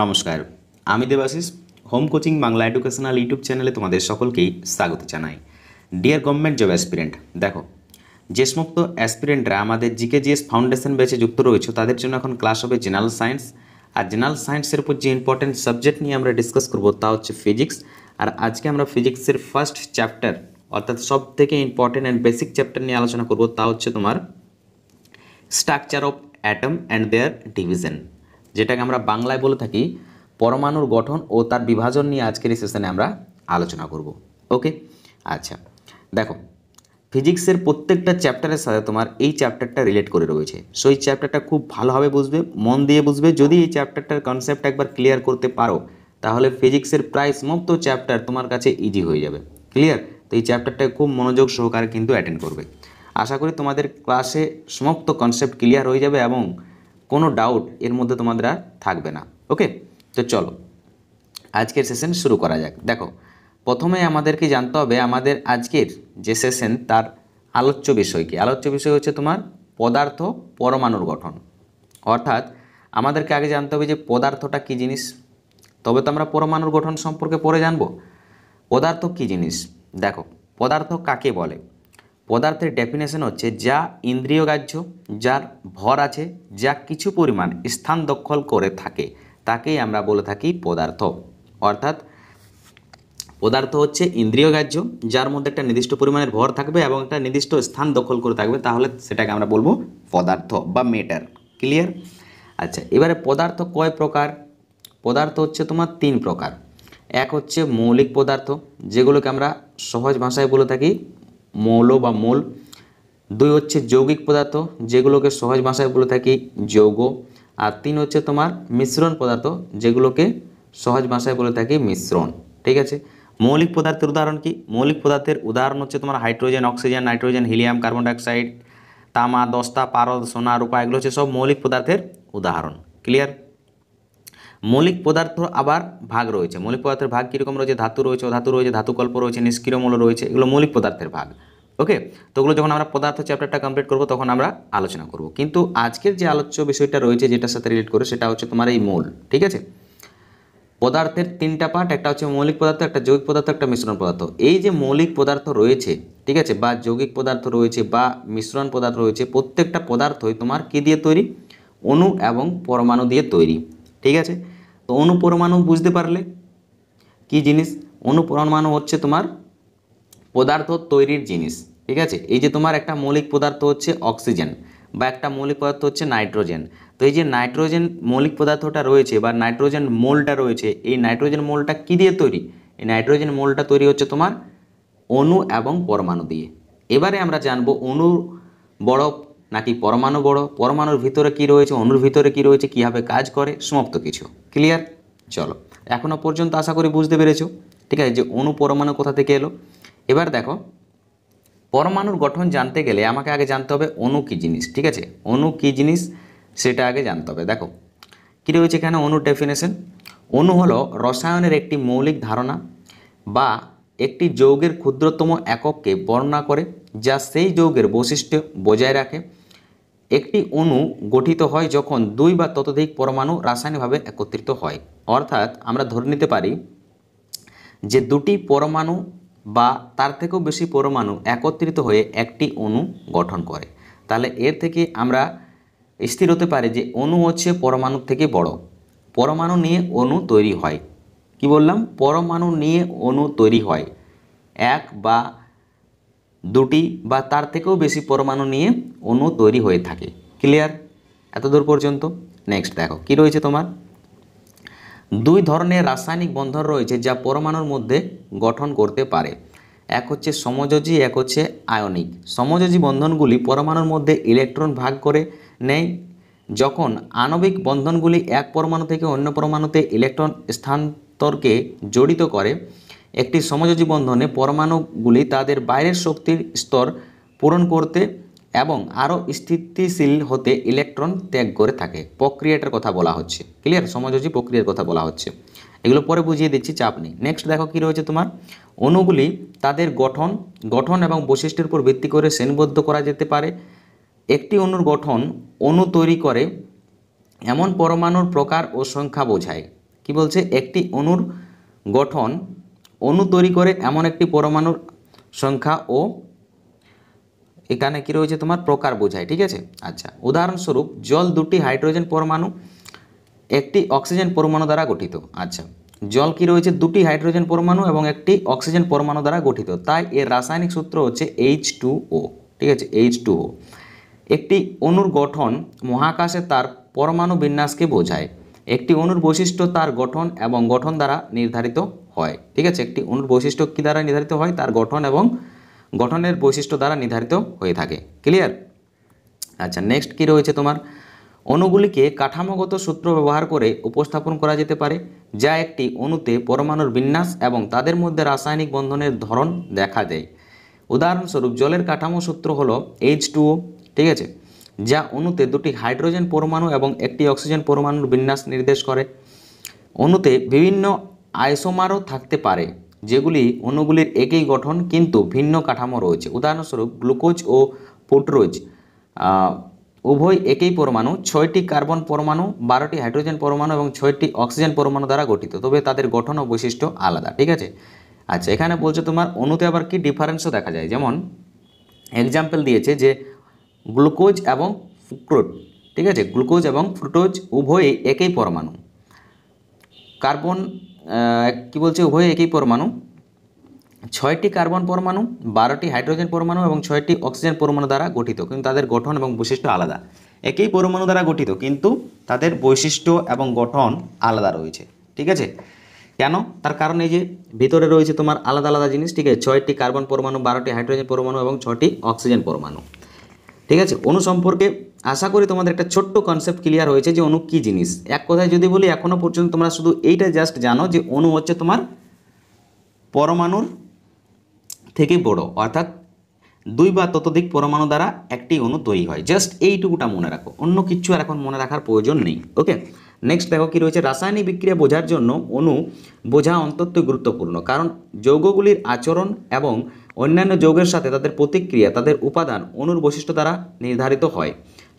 নমস্কার আমি Debashis home coaching Bangla educational YouTube চ্যানেলে তোমাদের সকলকেই স্বাগত জানাই ডিয়ার গভর্নমেন্ট জব অ্যাসপিরেন্ট দেখো যে সমস্ত অ্যাসপিরেন্টরা আমাদের জিকে জিএস ফাউন্ডেশন ব্যাচে যুক্ত রয়েছে তাদের জন্য এখন ক্লাস হবে জেনারেল সায়েন্স আর জেনারেল সায়েন্সের উপর যে ইম্পর্টেন্ট সাবজেক্ট নিয়ে আমরা ডিসকাস করবো তা হচ্ছে ফিজিক্স আর আজকে আমরা ফিজিক্সের ফার্স্ট চ্যাপ্টার অর্থাৎ সব থেকে ইম্পর্টেন্ট অ্যান্ড বেসিক চ্যাপ্টার নিয়ে আলোচনা করবো তা হচ্ছে তোমার structure of atom and their division যেটাকে আমরা বাংলায় বলে থাকি পরমাণুর গঠন ও তার বিভাজন নিয়ে আজকের এই সেশনে আমরা আলোচনা করব ওকে আচ্ছা দেখো ফিজিক্সের প্রত্যেকটা চ্যাপ্টারের সাথে তোমার এই চ্যাপ্টারটা রিলেট করে রয়েছে সো এই চ্যাপ্টারটা খুব ভালোভাবে বুঝবে মন দিয়ে বুঝবে যদি এই চ্যাপ্টারটার কনসেপ্ট একবার ক্লিয়ার করতে পারো তাহলে ফিজিক্সের প্রায় সমস্ত চ্যাপ্টার তোমার কাছে ইজি হয়ে যাবে ক্লিয়ার তো এই চ্যাপ্টারটা খুব মনোযোগ সহকারে কিন্তু অ্যাটেন্ড করবে আশা করি তোমাদের ক্লাসে সমস্ত কনসেপ্ট ক্লিয়ার হয়ে যাবে এবং কোনো ডাউট এর মধ্যে তোমাদের আর থাকবে না ওকে তো চলো আজকের সেশন শুরু করা যাক দেখো প্রথমে আমাদেরকে জানতে হবে আমাদের আজকের যে সেশন তার আলোচ্য বিষয় কি আলোচ্য বিষয় হচ্ছে তোমার পদার্থ পরমাণুর গঠন অর্থাৎ আমাদেরকে আগে জানতে হবে যে পদার্থটা কি জিনিস তবে তো আমরা পরমাণুর গঠন সম্পর্কে পরে জানব পদার্থ কি জিনিস দেখো পদার্থ কাকে বলে পদার্থের ডেফিনেশন হচ্ছে যা গ্রাহ্য যার ভর আছে যা কিছু পরিমাণ স্থান দখল করে থাকে তাকেই আমরা বলে থাকি পদার্থ অর্থাৎ পদার্থ হচ্ছে গ্রাহ্য যার মধ্যে একটা নির্দিষ্ট পরিমাণের ভর থাকবে এবং একটা নির্দিষ্ট স্থান দখল করে থাকবে তাহলে সেটাকে আমরা বলবো পদার্থ বা মেটার ক্লিয়ার আচ্ছা এবারে পদার্থ কয় প্রকার পদার্থ হচ্ছে তোমার তিন প্রকার এক হচ্ছে মৌলিক পদার্থ যেগুলোকে আমরা সহজ ভাষায় বলে থাকি মৌল বা মূল দুই হচ্ছে যৌগিক পদার্থ যেগুলোকে সহজ ভাষায় বলে থাকি যৌগ আর তিন হচ্ছে তোমার মিশ্রণ পদার্থ যেগুলোকে সহজ ভাষায় বলে থাকি মিশ্রণ ঠিক আছে মৌলিক পদার্থের উদাহরণ কি মৌলিক পদার্থের উদাহরণ হচ্ছে তোমার hydrogen oxygen nitrogen helium carbon dioxide তামা দস্তা পারদ সোনা রূপা এগুলো হচ্ছে সব মৌলিক পদার্থের উদাহরণ ক্লিয়ার মৌলিক পদার্থ আবার ভাগ রয়েছে মৌলিক পদার্থের ভাগ কীরকম রয়েছে ধাতু রয়েছে অধাতু রয়েছে ধাতুকল্প রয়েছে নিষ্ক্রিয় মূল রয়েছে এগুলো মৌলিক পদার্থের ভাগ ওকে তো ওগুলো যখন আমরা পদার্থ চ্যাপ্টারটা কমপ্লিট করবো তখন আমরা আলোচনা করব কিন্তু আজকের যে আলোচ্য বিষয়টা রয়েছে যেটার সাথে রিলেট করে সেটা হচ্ছে তোমার এই মূল ঠিক আছে পদার্থের তিনটা পার্ট একটা হচ্ছে মৌলিক পদার্থ একটা যৌগিক পদার্থ একটা মিশ্রণ পদার্থ এই যে মৌলিক পদার্থ রয়েছে ঠিক আছে বা যৌগিক পদার্থ রয়েছে বা মিশ্রণ পদার্থ রয়েছে প্রত্যেকটা পদার্থই তোমার কী দিয়ে তৈরি অণু এবং পরমাণু দিয়ে তৈরি ঠিক আছে তো অণু পরমাণু বুঝতে পারলে কি জিনিস অণু পরমাণু হচ্ছে তোমার পদার্থ তৈরির জিনিস ঠিক আছে এই যে তোমার একটা মৌলিক পদার্থ হচ্ছে অক্সিজেন বা একটা মৌলিক পদার্থ হচ্ছে নাইট্রোজেন তো এই যে নাইট্রোজেন মৌলিক পদার্থটা রয়েছে বা নাইট্রোজেন মোলটা রয়েছে এই নাইট্রোজেন মোলটা কী দিয়ে তৈরি এই নাইট্রোজেন মোলটা তৈরি হচ্ছে তোমার অণু এবং পরমাণু দিয়ে এবারে আমরা জানবো অণু বড় নাকি পরমাণু বড় পরমাণুর ভিতরে কি রয়েছে অণুর ভিতরে কি রয়েছে কীভাবে কাজ করে সমাপ্ত কিছু ক্লিয়ার চলো এখনও পর্যন্ত আশা করি বুঝতে পেরেছো ঠিক আছে যে অণু পরমাণু কোথা থেকে এলো এবার দেখো পরমাণুর গঠন জানতে গেলে আমাকে আগে জানতে হবে অণু কী জিনিস ঠিক আছে অণু কী জিনিস সেটা আগে জানতে হবে দেখো কী রয়েছে এখানে অনু ডেফিনেশন অণু হলো রসায়নের একটি মৌলিক ধারণা বা একটি যৌগের ক্ষুদ্রতম একককে বর্ণনা করে যা সেই যৌগের বৈশিষ্ট্য বজায় রাখে একটি অণু গঠিত হয় যখন দুই বা ততোধিক পরমাণু রাসায়নিকভাবে একত্রিত হয় অর্থাৎ আমরা ধরে নিতে পারি যে দুটি পরমাণু বা তার থেকেও বেশি পরমাণু একত্রিত হয়ে একটি অণু গঠন করে তাহলে এর থেকে আমরা স্থির হতে পারে যে অণু হচ্ছে পরমাণুর থেকে বড় পরমাণু নিয়ে অণু তৈরি হয় কি বললাম পরমাণু নিয়ে অণু তৈরি হয় এক বা দুটি বা তার থেকেও বেশি পরমাণু নিয়ে অণু তৈরি হয়ে থাকে ক্লিয়ার এতদূর পর্যন্ত নেক্সট দেখো কি রয়েছে তোমার দুই ধরনের রাসায়নিক বন্ধন রয়েছে যা পরমাণুর মধ্যে গঠন করতে পারে এক হচ্ছে সমযোজী এক হচ্ছে আয়নিক সমযোজী বন্ধনগুলি পরমাণুর মধ্যে ইলেকট্রন ভাগ করে নেয় যখন আণবিক বন্ধনগুলি এক পরমাণু থেকে অন্য পরমাণুতে ইলেকট্রন স্থানান্তরকে জড়িত করে একটি সমযোজী বন্ধনে পরমাণুগুলি তাদের বাইরের শক্তির স্তর পূরণ করতে এবং আরও স্থিতিশীল হতে ইলেকট্রন ত্যাগ করে থাকে প্রক্রিয়াটার কথা বলা হচ্ছে ক্লিয়ার সমযোজী প্রক্রিয়ার কথা বলা হচ্ছে এগুলো পরে বুঝিয়ে দিচ্ছি চাপ নেই নেক্সট দেখো কী রয়েছে তোমার অণুগুলি তাদের গঠন গঠন এবং বৈশিষ্ট্যের উপর ভিত্তি করে শ্রেণীবদ্ধ করা যেতে পারে একটি অনুর গঠন অণু তৈরি করে এমন পরমাণুর প্রকার ও সংখ্যা বোঝায় কি বলছে একটি অনুর গঠন অণু তৈরি করে এমন একটি পরমাণুর সংখ্যা ও এখানে কী রয়েছে তোমার প্রকার বোঝায় ঠিক আছে আচ্ছা উদাহরণস্বরূপ জল দুটি হাইড্রোজেন পরমাণু একটি অক্সিজেন পরমাণু দ্বারা গঠিত আচ্ছা জল কি রয়েছে দুটি হাইড্রোজেন পরমাণু এবং একটি অক্সিজেন পরমাণু দ্বারা গঠিত তাই এর রাসায়নিক সূত্র হচ্ছে এইচ টু ও ঠিক আছে এইচ একটি অনুর গঠন মহাকাশে তার পরমাণু বিন্যাসকে বোঝায় একটি অনুর বৈশিষ্ট্য তার গঠন এবং গঠন দ্বারা নির্ধারিত হয় ঠিক আছে একটি অনুর বৈশিষ্ট্য কী দ্বারা নির্ধারিত হয় তার গঠন এবং গঠনের বৈশিষ্ট্য দ্বারা নির্ধারিত হয়ে থাকে ক্লিয়ার আচ্ছা নেক্সট কী রয়েছে তোমার অণুগুলিকে কাঠামোগত সূত্র ব্যবহার করে উপস্থাপন করা যেতে পারে যা একটি অণুতে পরমাণুর বিন্যাস এবং তাদের মধ্যে রাসায়নিক বন্ধনের ধরন দেখা দেয় উদাহরণস্বরূপ জলের কাঠামো সূত্র হলো এইচ ঠিক আছে যা অণুতে দুটি হাইড্রোজেন পরমাণু এবং একটি অক্সিজেন পরমাণুর বিন্যাস নির্দেশ করে অণুতে বিভিন্ন আইসোমারও থাকতে পারে যেগুলি অণুগুলির একই গঠন কিন্তু ভিন্ন কাঠামো রয়েছে উদাহরণস্বরূপ গ্লুকোজ ও পোট্রোজ উভয় একই পরমাণু ছয়টি কার্বন পরমাণু বারোটি হাইড্রোজেন পরমাণু এবং ছয়টি অক্সিজেন পরমাণু দ্বারা গঠিত তবে তাদের গঠন ও বৈশিষ্ট্য আলাদা ঠিক আছে আচ্ছা এখানে বলছে তোমার অণুতে আবার কি ডিফারেন্সও দেখা যায় যেমন এক্সাম্পল দিয়েছে যে গ্লুকোজ এবং ফুক্রোট ঠিক আছে গ্লুকোজ এবং ফ্রুটোজ উভয়ই একই পরমাণু কার্বন কি বলছে উভয় একই পরমাণু ছয়টি কার্বন পরমাণু বারোটি হাইড্রোজেন পরমাণু এবং ছয়টি অক্সিজেন পরমাণু দ্বারা গঠিত কিন্তু তাদের গঠন এবং বৈশিষ্ট্য আলাদা একই পরমাণু দ্বারা গঠিত কিন্তু তাদের বৈশিষ্ট্য এবং গঠন আলাদা রয়েছে ঠিক আছে কেন তার কারণ এই যে ভিতরে রয়েছে তোমার আলাদা আলাদা জিনিস ঠিক আছে ছয়টি কার্বন পরমাণু বারোটি হাইড্রোজেন পরমাণু এবং ছটি অক্সিজেন পরমাণু ঠিক আছে অনু সম্পর্কে আশা করি তোমাদের একটা ছোট্ট কনসেপ্ট ক্লিয়ার হয়েছে যে অনু কী জিনিস এক কথায় যদি বলি এখনও পর্যন্ত তোমরা শুধু এইটা জাস্ট জানো যে অনু হচ্ছে তোমার পরমাণুর থেকে বড় অর্থাৎ দুই বা ততোধিক পরমাণু দ্বারা একটি অনু তৈরি হয় জাস্ট এইটুকুটা মনে রাখো অন্য কিছু আর এখন মনে রাখার প্রয়োজন নেই ওকে নেক্সট দেখো কী রয়েছে রাসায়নিক বিক্রিয়া বোঝার জন্য অনু বোঝা অন্তত গুরুত্বপূর্ণ কারণ যৌগগুলির আচরণ এবং অন্যান্য যৌগের সাথে তাদের প্রতিক্রিয়া তাদের উপাদান অণুর বৈশিষ্ট্য দ্বারা নির্ধারিত হয়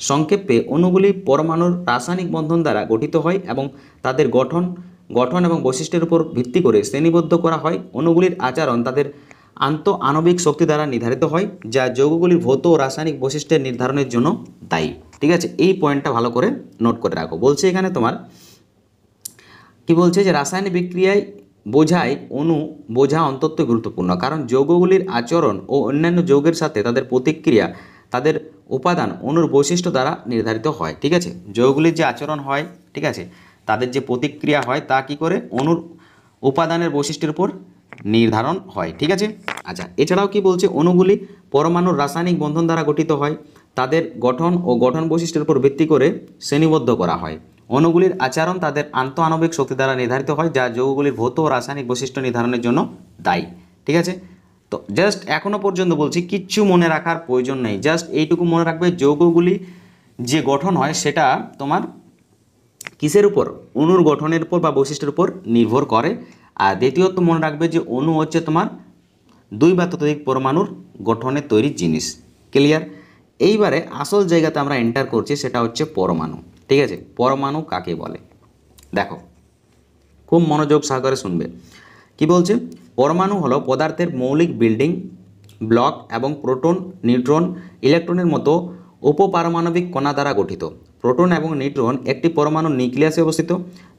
সংক্ষেপে অণুগুলি পরমাণুর রাসায়নিক বন্ধন দ্বারা গঠিত হয় এবং তাদের গঠন গঠন এবং বৈশিষ্ট্যের উপর ভিত্তি করে শ্রেণীবদ্ধ করা হয় অণুগুলির আচরণ তাদের আন্ত আণবিক শক্তি দ্বারা নির্ধারিত হয় যা যৌগগুলির ভৌত ও রাসায়নিক বৈশিষ্ট্যের নির্ধারণের জন্য দায়ী ঠিক আছে এই পয়েন্টটা ভালো করে নোট করে রাখো বলছে এখানে তোমার কি বলছে যে রাসায়নিক বিক্রিয়ায় বোঝায় অনু বোঝা অন্তত গুরুত্বপূর্ণ কারণ যৌগগুলির আচরণ ও অন্যান্য যৌগের সাথে তাদের প্রতিক্রিয়া তাদের উপাদান অণুর বৈশিষ্ট্য দ্বারা নির্ধারিত হয় ঠিক আছে যৌগগুলির যে আচরণ হয় ঠিক আছে তাদের যে প্রতিক্রিয়া হয় তা কি করে অনুর উপাদানের বৈশিষ্ট্যের উপর নির্ধারণ হয় ঠিক আছে আচ্ছা এছাড়াও কি বলছে অণুগুলি পরমাণুর রাসায়নিক বন্ধন দ্বারা গঠিত হয় তাদের গঠন ও গঠন বৈশিষ্ট্যের উপর ভিত্তি করে শ্রেণীবদ্ধ করা হয় অণুগুলির আচরণ তাদের আন্ত আণবিক শক্তি দ্বারা নির্ধারিত হয় যা যৌগগুলির ভৌত ও রাসায়নিক বৈশিষ্ট্য নির্ধারণের জন্য দায়ী ঠিক আছে তো জাস্ট এখনও পর্যন্ত বলছি কিচ্ছু মনে রাখার প্রয়োজন নেই জাস্ট এইটুকু মনে রাখবে যৌগগুলি যে গঠন হয় সেটা তোমার কিসের উপর অণুর গঠনের উপর বা বৈশিষ্ট্যের উপর নির্ভর করে আর দ্বিতীয়ত মনে রাখবে যে অণু হচ্ছে তোমার দুই বা ততোধিক পরমাণুর গঠনে তৈরি জিনিস ক্লিয়ার এইবারে আসল জায়গাতে আমরা এন্টার করছি সেটা হচ্ছে পরমাণু ঠিক আছে পরমাণু কাকে বলে দেখো খুব মনোযোগ সহকারে শুনবে কি বলছে পরমাণু হলো পদার্থের মৌলিক বিল্ডিং ব্লক এবং প্রোটন নিউট্রন ইলেকট্রনের মতো উপপারমাণবিক কণা দ্বারা গঠিত প্রোটন এবং নিউট্রন একটি পরমাণু নিউক্লিয়াসে অবস্থিত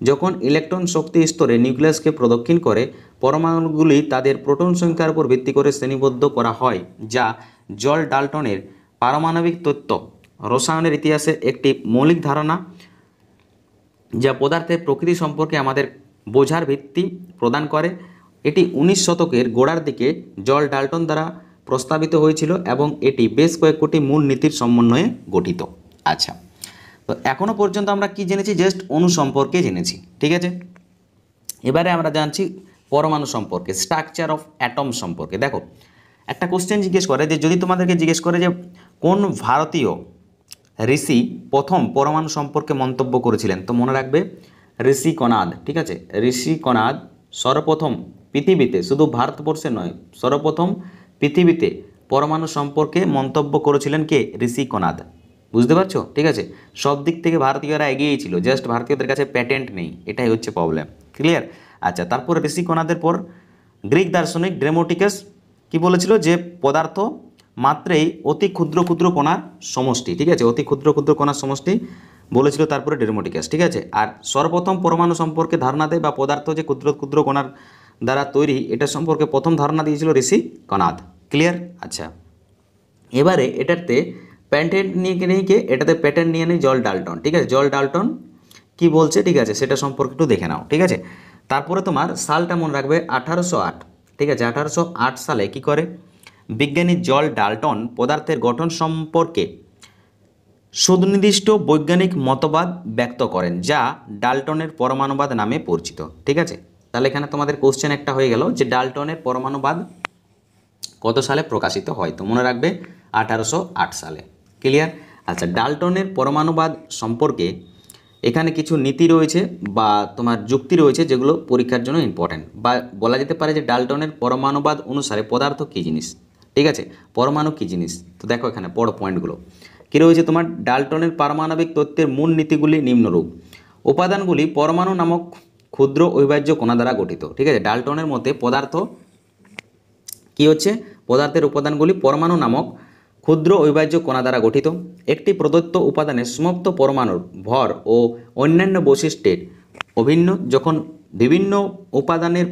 যখন ইলেকট্রন শক্তি স্তরে নিউক্লিয়াসকে প্রদক্ষিণ করে পরমাণুগুলি তাদের প্রোটন সংখ্যার উপর ভিত্তি করে শ্রেণীবদ্ধ করা হয় যা জল ডাল্টনের পারমাণবিক তত্ত্ব রসায়নের ইতিহাসে একটি মৌলিক ধারণা যা পদার্থের প্রকৃতি সম্পর্কে আমাদের বোঝার ভিত্তি প্রদান করে এটি উনিশ শতকের গোড়ার দিকে জল ডাল্টন দ্বারা প্রস্তাবিত হয়েছিল এবং এটি বেশ কয়েক কোটি মূল নীতির সমন্বয়ে গঠিত আচ্ছা তো এখনও পর্যন্ত আমরা কি জেনেছি জাস্ট অণু সম্পর্কে জেনেছি ঠিক আছে এবারে আমরা জানছি পরমাণু সম্পর্কে স্ট্রাকচার অফ অ্যাটম সম্পর্কে দেখো একটা কোশ্চেন জিজ্ঞেস করে যে যদি তোমাদেরকে জিজ্ঞেস করে যে কোন ভারতীয় ঋষি প্রথম পরমাণু সম্পর্কে মন্তব্য করেছিলেন তো মনে রাখবে ঋষি কনাদ ঠিক আছে ঋষি কনাদ সর্বপ্রথম পৃথিবীতে শুধু ভারতবর্ষে নয় সর্বপ্রথম পৃথিবীতে পরমাণু সম্পর্কে মন্তব্য করেছিলেন কে ঋষি কনাদ বুঝতে পারছো ঠিক আছে সব দিক থেকে ভারতীয়রা এগিয়েই ছিল জাস্ট ভারতীয়দের কাছে প্যাটেন্ট নেই এটাই হচ্ছে প্রবলেম ক্লিয়ার আচ্ছা তারপর ঋষি কনাদের পর গ্রিক দার্শনিক ড্রেমোটিকাস কি বলেছিল যে পদার্থ মাত্রেই অতি ক্ষুদ্র ক্ষুদ্র কণার সমষ্টি ঠিক আছে অতি ক্ষুদ্র ক্ষুদ্র কণার সমষ্টি বলেছিল তারপরে ডেরমোটিক্যাস ঠিক আছে আর সর্বপ্রথম পরমাণু সম্পর্কে ধারণা দেয় বা পদার্থ যে ক্ষুদ্র ক্ষুদ্র কণার দ্বারা তৈরি এটা সম্পর্কে প্রথম ধারণা দিয়েছিল ঋষি কনাদ ক্লিয়ার আচ্ছা এবারে এটাতে প্যান্টেন্ট নিয়ে নিয়ে কে এটাতে প্যাটেন্ট নিয়ে নিই জল ডালটন ঠিক আছে জল ডালটন কি বলছে ঠিক আছে সেটা সম্পর্কে একটু দেখে নাও ঠিক আছে তারপরে তোমার সালটা মনে রাখবে আঠারোশো ঠিক আছে আঠারোশো সালে কি করে বিজ্ঞানী জল ডাল্টন পদার্থের গঠন সম্পর্কে সুনির্দিষ্ট বৈজ্ঞানিক মতবাদ ব্যক্ত করেন যা ডাল্টনের পরমাণুবাদ নামে পরিচিত ঠিক আছে তাহলে এখানে তোমাদের কোশ্চেন একটা হয়ে গেল যে ডাল্টনের পরমাণুবাদ কত সালে প্রকাশিত হয় তো মনে রাখবে আঠারোশো সালে ক্লিয়ার আচ্ছা ডাল্টনের পরমাণুবাদ সম্পর্কে এখানে কিছু নীতি রয়েছে বা তোমার যুক্তি রয়েছে যেগুলো পরীক্ষার জন্য ইম্পর্ট্যান্ট বা বলা যেতে পারে যে ডাল্টনের পরমাণুবাদ অনুসারে পদার্থ কী জিনিস ঠিক আছে পরমাণু কী জিনিস তো দেখো এখানে বড় পয়েন্টগুলো কী রয়েছে তোমার ডালটনের পারমাণবিক তত্ত্বের মূল নীতিগুলি নিম্নরূপ উপাদানগুলি পরমাণু নামক ক্ষুদ্র অবিভাজ্য কোনা দ্বারা গঠিত ঠিক আছে ডালটনের মতে পদার্থ কি হচ্ছে পদার্থের উপাদানগুলি পরমাণু নামক ক্ষুদ্র অবিভাজ্য কোনা দ্বারা গঠিত একটি প্রদত্ত উপাদানের সমাপ্ত পরমাণুর ভর ও অন্যান্য বৈশিষ্ট্যের অভিন্ন যখন বিভিন্ন উপাদানের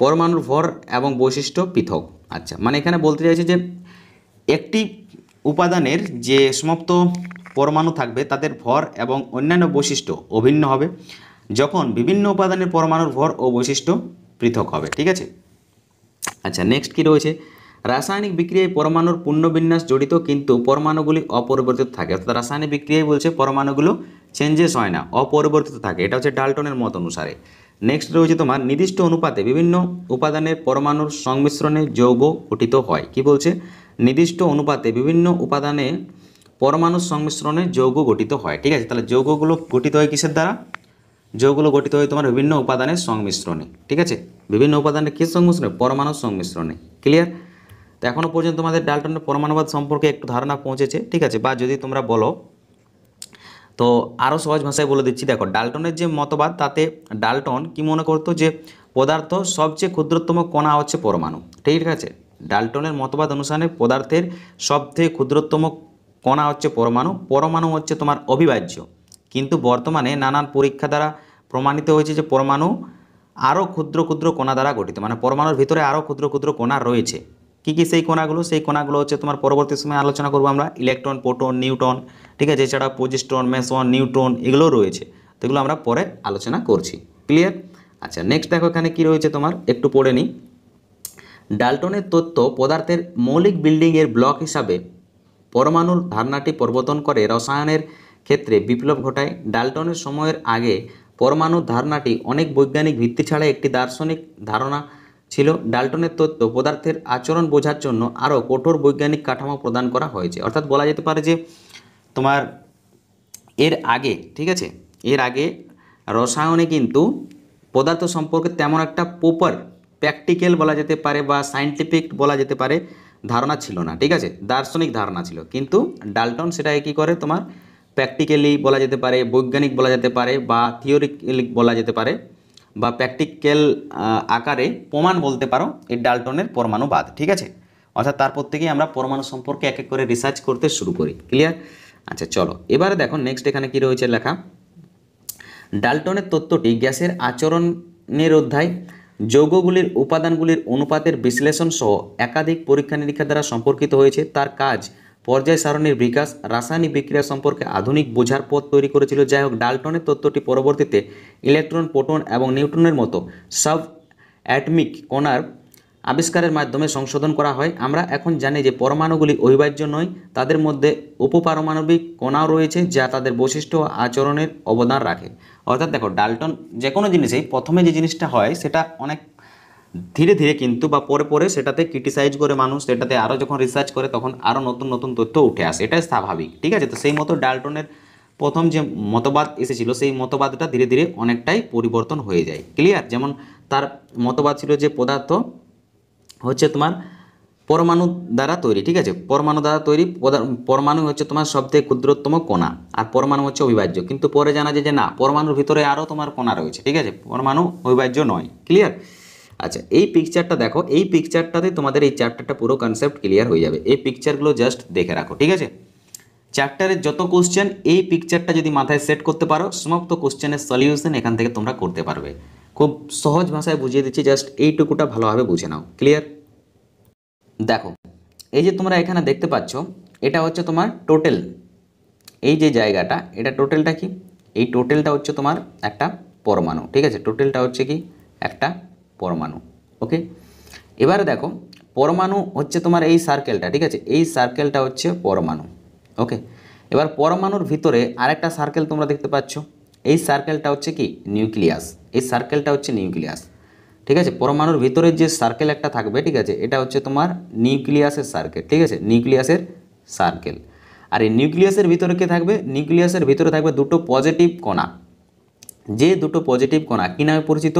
পরমাণুর ভর এবং বৈশিষ্ট্য পৃথক আচ্ছা মানে এখানে বলতে চাইছে যে একটি উপাদানের যে সমাপ্ত পরমাণু থাকবে তাদের ভর এবং অন্যান্য বৈশিষ্ট্য অভিন্ন হবে যখন বিভিন্ন উপাদানের পরমাণুর ভর ও বৈশিষ্ট্য পৃথক হবে ঠিক আছে আচ্ছা নেক্সট কি রয়েছে রাসায়নিক বিক্রিয়ায় পরমাণুর পুণ্যবিন্যাস জড়িত কিন্তু পরমাণুগুলি অপরিবর্তিত থাকে অর্থাৎ রাসায়নিক বিক্রিয়ায় বলছে পরমাণুগুলো চেঞ্জেস হয় না অপরিবর্তিত থাকে এটা হচ্ছে ডাল্টনের মত অনুসারে নেক্সট রয়েছে তোমার নির্দিষ্ট অনুপাতে বিভিন্ন উপাদানের পরমাণুর সংমিশ্রণে যৌগ গঠিত হয় কি বলছে নির্দিষ্ট অনুপাতে বিভিন্ন উপাদানে পরমাণুর সংমিশ্রণে যৌগ গঠিত হয় ঠিক আছে তাহলে যৌগগুলো গঠিত হয় কিসের দ্বারা যৌগগুলো গঠিত হয় তোমার বিভিন্ন উপাদানের সংমিশ্রণে ঠিক আছে বিভিন্ন উপাদানের কী সংমিশ্রণে পরমাণুর সংমিশ্রণে ক্লিয়ার তো এখনও পর্যন্ত তোমাদের ডালটনের পরমাণুবাদ সম্পর্কে একটু ধারণা পৌঁছেছে ঠিক আছে বা যদি তোমরা বলো তো আরও সহজ ভাষায় বলে দিচ্ছি দেখো ডাল্টনের যে মতবাদ তাতে ডাল্টন কি মনে করতো যে পদার্থ সবচেয়ে ক্ষুদ্রতম কণা হচ্ছে পরমাণু ঠিক আছে ডাল্টনের মতবাদ অনুসারে পদার্থের সবথেকে ক্ষুদ্রতম কণা হচ্ছে পরমাণু পরমাণু হচ্ছে তোমার অবিভাজ্য কিন্তু বর্তমানে নানান পরীক্ষা দ্বারা প্রমাণিত হয়েছে যে পরমাণু আরও ক্ষুদ্র ক্ষুদ্র কণা দ্বারা গঠিত মানে পরমাণুর ভিতরে আরও ক্ষুদ্র ক্ষুদ্র কণা রয়েছে কি কি সেই কোণাগুলো সেই কোণাগুলো হচ্ছে তোমার পরবর্তী সময় আলোচনা করবো আমরা ইলেকট্রন প্রোটন নিউটন ঠিক আছে এছাড়া পজিস্ট্রন মেসন নিউট্রন এগুলো রয়েছে তো এগুলো আমরা পরে আলোচনা করছি ক্লিয়ার আচ্ছা নেক্সট দেখো এখানে কি রয়েছে তোমার একটু পড়ে নিই ডাল্টনের তত্ত্ব পদার্থের মৌলিক বিল্ডিংয়ের ব্লক হিসাবে পরমাণুর ধারণাটি প্রবর্তন করে রসায়নের ক্ষেত্রে বিপ্লব ঘটায় ডাল্টনের সময়ের আগে পরমাণুর ধারণাটি অনেক বৈজ্ঞানিক ভিত্তি ছাড়া একটি দার্শনিক ধারণা ছিল ডাল্টনের তত্ত্ব পদার্থের আচরণ বোঝার জন্য আরও কঠোর বৈজ্ঞানিক কাঠামো প্রদান করা হয়েছে অর্থাৎ বলা যেতে পারে যে তোমার এর আগে ঠিক আছে এর আগে রসায়নে কিন্তু পদার্থ সম্পর্কে তেমন একটা প্রপার প্র্যাকটিক্যাল বলা যেতে পারে বা সায়েন্টিফিক বলা যেতে পারে ধারণা ছিল না ঠিক আছে দার্শনিক ধারণা ছিল কিন্তু ডাল্টন সেটাকে কী করে তোমার প্র্যাকটিক্যালি বলা যেতে পারে বৈজ্ঞানিক বলা যেতে পারে বা থিওরিক্যালি বলা যেতে পারে বা প্র্যাকটিক্যাল আকারে প্রমাণ বলতে পারো এই ডালটনের পরমাণুবাদ ঠিক আছে অর্থাৎ তারপর থেকেই আমরা পরমাণু সম্পর্কে এক এক করে রিসার্চ করতে শুরু করি ক্লিয়ার আচ্ছা চলো এবারে দেখো নেক্সট এখানে কী রয়েছে লেখা ডালটনের তত্ত্বটি গ্যাসের আচরণের অধ্যায় যৌগগুলির উপাদানগুলির অনুপাতের বিশ্লেষণ সহ একাধিক পরীক্ষা নিরীক্ষা দ্বারা সম্পর্কিত হয়েছে তার কাজ পর্যায় সারণীর বিকাশ রাসায়নিক বিক্রিয়া সম্পর্কে আধুনিক বোঝার পথ তৈরি করেছিল যাই হোক ডালটনের তত্ত্বটি পরবর্তীতে ইলেকট্রন প্রোটন এবং নিউট্রনের মতো সাব অ্যাটমিক কণার আবিষ্কারের মাধ্যমে সংশোধন করা হয় আমরা এখন জানি যে পরমাণুগুলি অবিভাজ্য নয় তাদের মধ্যে উপপারমাণবিক কণাও রয়েছে যা তাদের বৈশিষ্ট্য আচরণের অবদান রাখে অর্থাৎ দেখো ডালটন যে কোনো জিনিসেই প্রথমে যে জিনিসটা হয় সেটা অনেক ধীরে ধীরে কিন্তু বা পরে পরে সেটাতে ক্রিটিসাইজ করে মানুষ সেটাতে আরও যখন রিসার্চ করে তখন আরও নতুন নতুন তথ্য উঠে আসে এটাই স্বাভাবিক ঠিক আছে তো সেই মতো ডাল্টনের প্রথম যে মতবাদ এসেছিল সেই মতবাদটা ধীরে ধীরে অনেকটাই পরিবর্তন হয়ে যায় ক্লিয়ার যেমন তার মতবাদ ছিল যে পদার্থ হচ্ছে তোমার পরমাণু দ্বারা তৈরি ঠিক আছে পরমাণু দ্বারা তৈরি পরমাণু হচ্ছে তোমার সবথেকে ক্ষুদ্রতম কণা আর পরমাণু হচ্ছে অবিভাজ্য কিন্তু পরে জানা যায় যে না পরমাণুর ভিতরে আরও তোমার কণা রয়েছে ঠিক আছে পরমাণু অবিভাজ্য নয় ক্লিয়ার আচ্ছা এই পিকচারটা দেখো এই পিকচারটাতে তোমাদের এই চ্যাপ্টারটা পুরো কনসেপ্ট ক্লিয়ার হয়ে যাবে এই পিকচারগুলো জাস্ট দেখে রাখো ঠিক আছে চ্যাপ্টারের যত কোশ্চেন এই পিকচারটা যদি মাথায় সেট করতে পারো সমস্ত কোশ্চেনের সলিউশন এখান থেকে তোমরা করতে পারবে খুব সহজ ভাষায় বুঝিয়ে দিচ্ছি জাস্ট এইটুকুটা ভালোভাবে বুঝে নাও ক্লিয়ার দেখো এই যে তোমরা এখানে দেখতে পাচ্ছ এটা হচ্ছে তোমার টোটাল এই যে জায়গাটা এটা টোটালটা কি এই টোটেলটা হচ্ছে তোমার একটা পরমাণু ঠিক আছে টোটেলটা হচ্ছে কি একটা পরমাণু ওকে এবার দেখো পরমাণু হচ্ছে তোমার এই সার্কেলটা ঠিক আছে এই সার্কেলটা হচ্ছে পরমাণু ওকে এবার পরমাণুর ভিতরে আরেকটা সার্কেল তোমরা দেখতে পাচ্ছ এই সার্কেলটা হচ্ছে কি নিউক্লিয়াস এই সার্কেলটা হচ্ছে নিউক্লিয়াস ঠিক আছে পরমাণুর ভিতরে যে সার্কেল একটা থাকবে ঠিক আছে এটা হচ্ছে তোমার নিউক্লিয়াসের সার্কেল ঠিক আছে নিউক্লিয়াসের সার্কেল আর এই নিউক্লিয়াসের ভিতরে কে থাকবে নিউক্লিয়াসের ভিতরে থাকবে দুটো পজিটিভ কণা যে দুটো পজিটিভ কণা কী নামে পরিচিত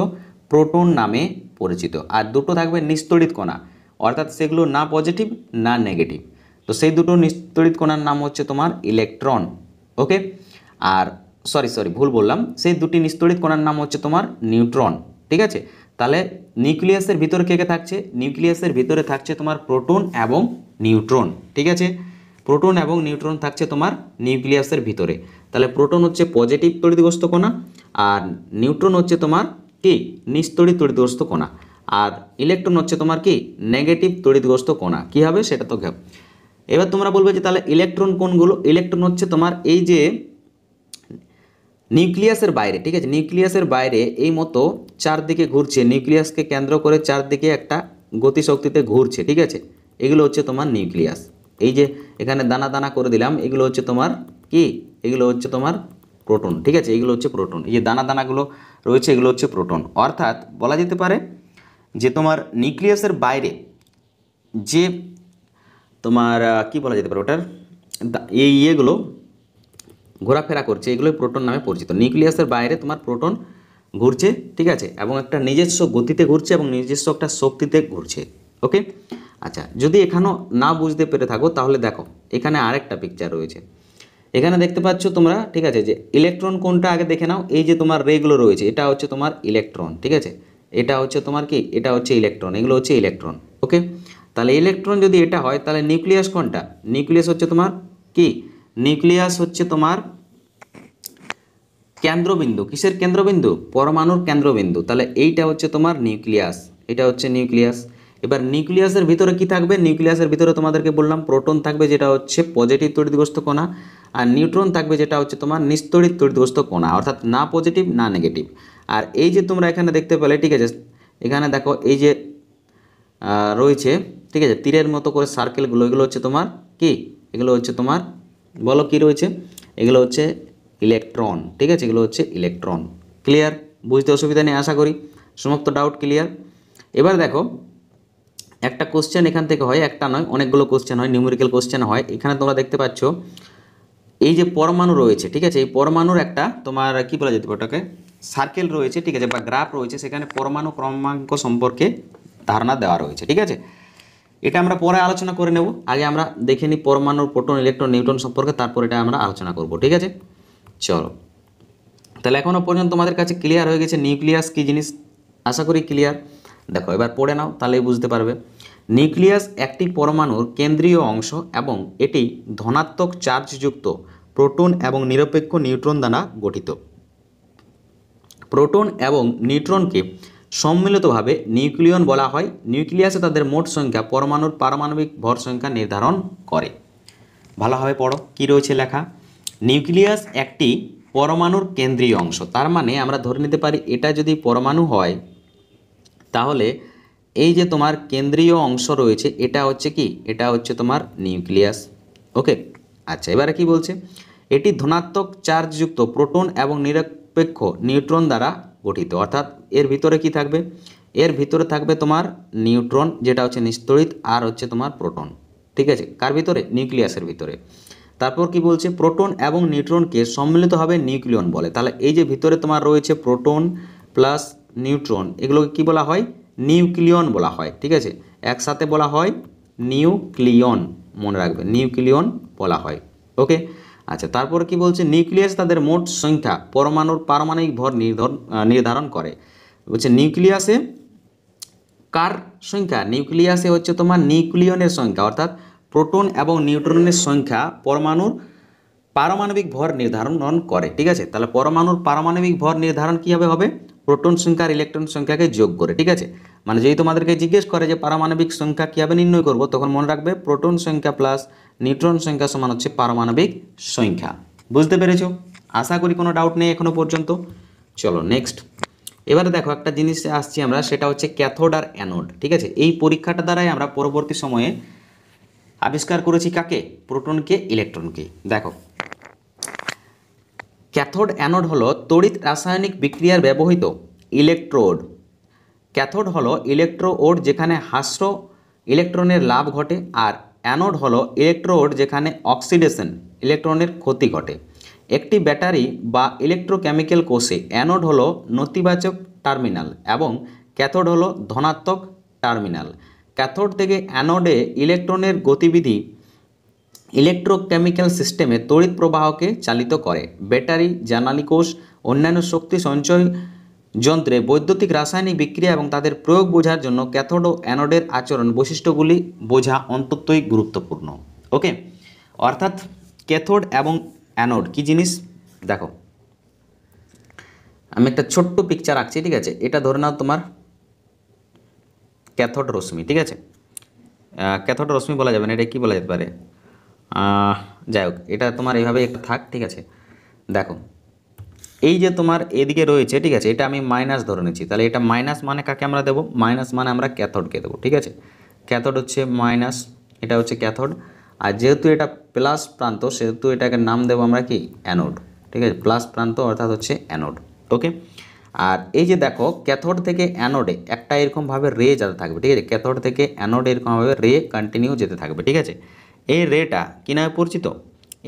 প্রোটন নামে পরিচিত আর দুটো থাকবে নিস্তড়িত কণা অর্থাৎ সেগুলো না পজিটিভ না নেগেটিভ তো সেই দুটো নিস্তড়িত কণার নাম হচ্ছে তোমার ইলেকট্রন ওকে আর সরি সরি ভুল বললাম সেই দুটি নিস্তড়িত কণার নাম হচ্ছে তোমার নিউট্রন ঠিক আছে তাহলে নিউক্লিয়াসের ভিতরে কে কে থাকছে নিউক্লিয়াসের ভিতরে থাকছে তোমার প্রোটন এবং নিউট্রন ঠিক আছে প্রোটন এবং নিউট্রন থাকছে তোমার নিউক্লিয়াসের ভিতরে তাহলে প্রোটন হচ্ছে পজিটিভ তড়িৎগ্রস্ত কণা আর নিউট্রন হচ্ছে তোমার কি নিস্তড়ি তড়িৎগ্রস্ত কণা আর ইলেকট্রন হচ্ছে তোমার কি নেগেটিভ তড়িৎগ্রস্ত কণা কি হবে সেটা তো ঘেব এবার তোমরা বলবে যে তাহলে ইলেকট্রন কোনগুলো ইলেকট্রন হচ্ছে তোমার এই যে নিউক্লিয়াসের বাইরে ঠিক আছে নিউক্লিয়াসের বাইরে এই মতো চারদিকে ঘুরছে নিউক্লিয়াসকে কেন্দ্র করে চারদিকে একটা গতিশক্তিতে ঘুরছে ঠিক আছে এগুলো হচ্ছে তোমার নিউক্লিয়াস এই যে এখানে দানা দানা করে দিলাম এগুলো হচ্ছে তোমার কি এগুলো হচ্ছে তোমার প্রোটন ঠিক আছে এগুলো হচ্ছে প্রোটন এই যে দানা দানাগুলো রয়েছে এগুলো হচ্ছে প্রোটন অর্থাৎ বলা যেতে পারে যে তোমার নিউক্লিয়াসের বাইরে যে তোমার কি বলা যেতে পারে ওটার এই ইয়েগুলো ঘোরাফেরা করছে এগুলো প্রোটন নামে পরিচিত নিউক্লিয়াসের বাইরে তোমার প্রোটন ঘুরছে ঠিক আছে এবং একটা নিজস্ব গতিতে ঘুরছে এবং নিজস্ব একটা শক্তিতে ঘুরছে ওকে আচ্ছা যদি এখানেও না বুঝতে পেরে থাকো তাহলে দেখো এখানে আরেকটা পিকচার রয়েছে এখানে দেখতে পাচ্ছ তোমরা ঠিক আছে যে ইলেকট্রন কোনটা আগে দেখে নাও এই যে তোমার রেগুলো রয়েছে এটা হচ্ছে তোমার ইলেকট্রন ঠিক আছে এটা হচ্ছে তোমার কি এটা হচ্ছে ইলেকট্রন এগুলো হচ্ছে ইলেকট্রন ওকে তাহলে ইলেকট্রন যদি এটা হয় তাহলে নিউক্লিয়াস কোনটা নিউক্লিয়াস হচ্ছে তোমার কি নিউক্লিয়াস হচ্ছে তোমার কেন্দ্রবিন্দু কিসের কেন্দ্রবিন্দু পরমাণুর কেন্দ্রবিন্দু তাহলে এইটা হচ্ছে তোমার নিউক্লিয়াস এটা হচ্ছে নিউক্লিয়াস এবার নিউক্লিয়াসের ভিতরে কি থাকবে নিউক্লিয়াসের ভিতরে তোমাদেরকে বললাম প্রোটন থাকবে যেটা হচ্ছে পজিটিভ তড়িৎগ্রস্ত কণা আর নিউট্রন থাকবে যেটা হচ্ছে তোমার নিস্তড়িৎ তড়িৎগ্রস্ত কণা অর্থাৎ না পজিটিভ না নেগেটিভ আর এই যে তোমরা এখানে দেখতে পেলে ঠিক আছে এখানে দেখো এই যে রয়েছে ঠিক আছে তীরের মতো করে সার্কেলগুলো এগুলো হচ্ছে তোমার কি এগুলো হচ্ছে তোমার বলো কি রয়েছে এগুলো হচ্ছে ইলেকট্রন ঠিক আছে এগুলো হচ্ছে ইলেকট্রন ক্লিয়ার বুঝতে অসুবিধা নেই আশা করি সমস্ত ডাউট ক্লিয়ার এবার দেখো একটা কোশ্চেন এখান থেকে হয় একটা নয় অনেকগুলো কোশ্চেন হয় নিউমেরিক্যাল কোশ্চেন হয় এখানে তোমরা দেখতে পাচ্ছ এই যে পরমাণু রয়েছে ঠিক আছে এই পরমাণুর একটা তোমার কি বলা যেতে পারে ওটাকে সার্কেল রয়েছে ঠিক আছে বা গ্রাফ রয়েছে সেখানে পরমাণু ক্রমাঙ্ক সম্পর্কে ধারণা দেওয়া রয়েছে ঠিক আছে এটা আমরা পরে আলোচনা করে নেব আগে আমরা দেখে নিই পরমাণু প্রোটন ইলেকট্রন নিউটন সম্পর্কে তারপর এটা আমরা আলোচনা করব ঠিক আছে চলো তাহলে এখনও পর্যন্ত তোমাদের কাছে ক্লিয়ার হয়ে গেছে নিউক্লিয়াস কী জিনিস আশা করি ক্লিয়ার দেখো এবার পড়ে নাও তাহলেই বুঝতে পারবে নিউক্লিয়াস একটি পরমাণুর কেন্দ্রীয় অংশ এবং এটি ধনাত্মক চার্জযুক্ত প্রোটন এবং নিরপেক্ষ নিউট্রন দ্বারা গঠিত প্রোটন এবং নিউট্রনকে সম্মিলিতভাবে নিউক্লিয়ন বলা হয় নিউক্লিয়াসে তাদের মোট সংখ্যা পরমাণুর পারমাণবিক ভর সংখ্যা নির্ধারণ করে ভালোভাবে পড়ো কি রয়েছে লেখা নিউক্লিয়াস একটি পরমাণুর কেন্দ্রীয় অংশ তার মানে আমরা ধরে নিতে পারি এটা যদি পরমাণু হয় তাহলে এই যে তোমার কেন্দ্রীয় অংশ রয়েছে এটা হচ্ছে কি এটা হচ্ছে তোমার নিউক্লিয়াস ওকে আচ্ছা এবারে কি বলছে এটি ধনাত্মক চার্জযুক্ত প্রোটন এবং নিরপেক্ষ নিউট্রন দ্বারা গঠিত অর্থাৎ এর ভিতরে কি থাকবে এর ভিতরে থাকবে তোমার নিউট্রন যেটা হচ্ছে নিস্তড়িত আর হচ্ছে তোমার প্রোটন ঠিক আছে কার ভিতরে নিউক্লিয়াসের ভিতরে তারপর কি বলছে প্রোটন এবং নিউট্রনকে সম্মিলিতভাবে নিউক্লিয়ন বলে তাহলে এই যে ভিতরে তোমার রয়েছে প্রোটন প্লাস নিউট্রন এগুলোকে কি বলা হয় নিউক্লিয়ন বলা হয় ঠিক আছে একসাথে বলা হয় নিউক্লিয়ন মনে রাখবে নিউক্লিয়ন বলা হয় ওকে আচ্ছা তারপর কি বলছে নিউক্লিয়াস তাদের মোট সংখ্যা পরমাণুর পারমাণবিক ভর নির্ধারণ করে বলছে নিউক্লিয়াসে কার সংখ্যা নিউক্লিয়াসে হচ্ছে তোমার নিউক্লিয়নের সংখ্যা অর্থাৎ প্রোটন এবং নিউট্রনের সংখ্যা পরমাণুর পারমাণবিক ভর নির্ধারণ করে ঠিক আছে তাহলে পরমাণুর পারমাণবিক ভর নির্ধারণ কীভাবে হবে প্রোটন সংখ্যা আর ইলেকট্রন সংখ্যাকে যোগ করে ঠিক আছে মানে যেই তোমাদেরকে জিজ্ঞেস করে যে পারমাণবিক সংখ্যা কীভাবে নির্ণয় করব তখন মনে রাখবে প্রোটন সংখ্যা প্লাস নিউট্রন সংখ্যা সমান হচ্ছে পারমাণবিক সংখ্যা বুঝতে পেরেছো আশা করি কোনো ডাউট নেই এখনো পর্যন্ত চলো নেক্সট এবারে দেখো একটা জিনিস আসছি আমরা সেটা হচ্ছে ক্যাথোড আর অ্যানোড ঠিক আছে এই পরীক্ষাটা দ্বারাই আমরা পরবর্তী সময়ে আবিষ্কার করেছি কাকে প্রোটনকে ইলেকট্রনকে দেখো ক্যাথোড অ্যানোড হলো তড়িৎ রাসায়নিক বিক্রিয়ার ব্যবহৃত ইলেকট্রোড ক্যাথোড হলো ইলেকট্রোড যেখানে হাস্র ইলেকট্রনের লাভ ঘটে আর অ্যানোড হলো ইলেকট্রোড যেখানে অক্সিডেশন ইলেকট্রনের ক্ষতি ঘটে একটি ব্যাটারি বা ইলেকট্রোকেমিক্যাল কোষে অ্যানোড হলো নতিবাচক টার্মিনাল এবং ক্যাথোড হলো ধনাত্মক টার্মিনাল ক্যাথোড থেকে অ্যানোডে ইলেকট্রনের গতিবিধি ইলেকট্রোকেমিক্যাল সিস্টেমে তড়িৎ প্রবাহকে চালিত করে ব্যাটারি জানালি কোষ অন্যান্য শক্তি সঞ্চয় যন্ত্রে বৈদ্যুতিক রাসায়নিক বিক্রিয়া এবং তাদের প্রয়োগ বোঝার জন্য ক্যাথোড ও অ্যানোডের আচরণ বৈশিষ্ট্যগুলি বোঝা অন্ততই গুরুত্বপূর্ণ ওকে অর্থাৎ ক্যাথোড এবং অ্যানোড কি জিনিস দেখো আমি একটা ছোট্ট পিকচার আঁকছি ঠিক আছে এটা ধরে নাও তোমার ক্যাথোড রশ্মি ঠিক আছে ক্যাথোড রশ্মি বলা যাবে না এটা কী বলা যেতে পারে যাই হোক এটা তোমার এইভাবে একটু থাক ঠিক আছে দেখো এই যে তোমার এদিকে রয়েছে ঠিক আছে এটা আমি মাইনাস ধরে নিচ্ছি তাহলে এটা মাইনাস মানে কাকে আমরা দেবো মাইনাস মানে আমরা ক্যাথোডকে দেবো ঠিক আছে ক্যাথোড হচ্ছে মাইনাস এটা হচ্ছে ক্যাথোড আর যেহেতু এটা প্লাস প্রান্ত সেহেতু এটাকে নাম দেবো আমরা কি অ্যানোড ঠিক আছে প্লাস প্রান্ত অর্থাৎ হচ্ছে অ্যানোড ওকে আর এই যে দেখো ক্যাথোড থেকে অ্যানোডে একটা এরকমভাবে রে যেতে থাকবে ঠিক আছে ক্যাথোড থেকে অ্যানোড এরকমভাবে রে কন্টিনিউ যেতে থাকবে ঠিক আছে এই রেটা কী নামে পরিচিত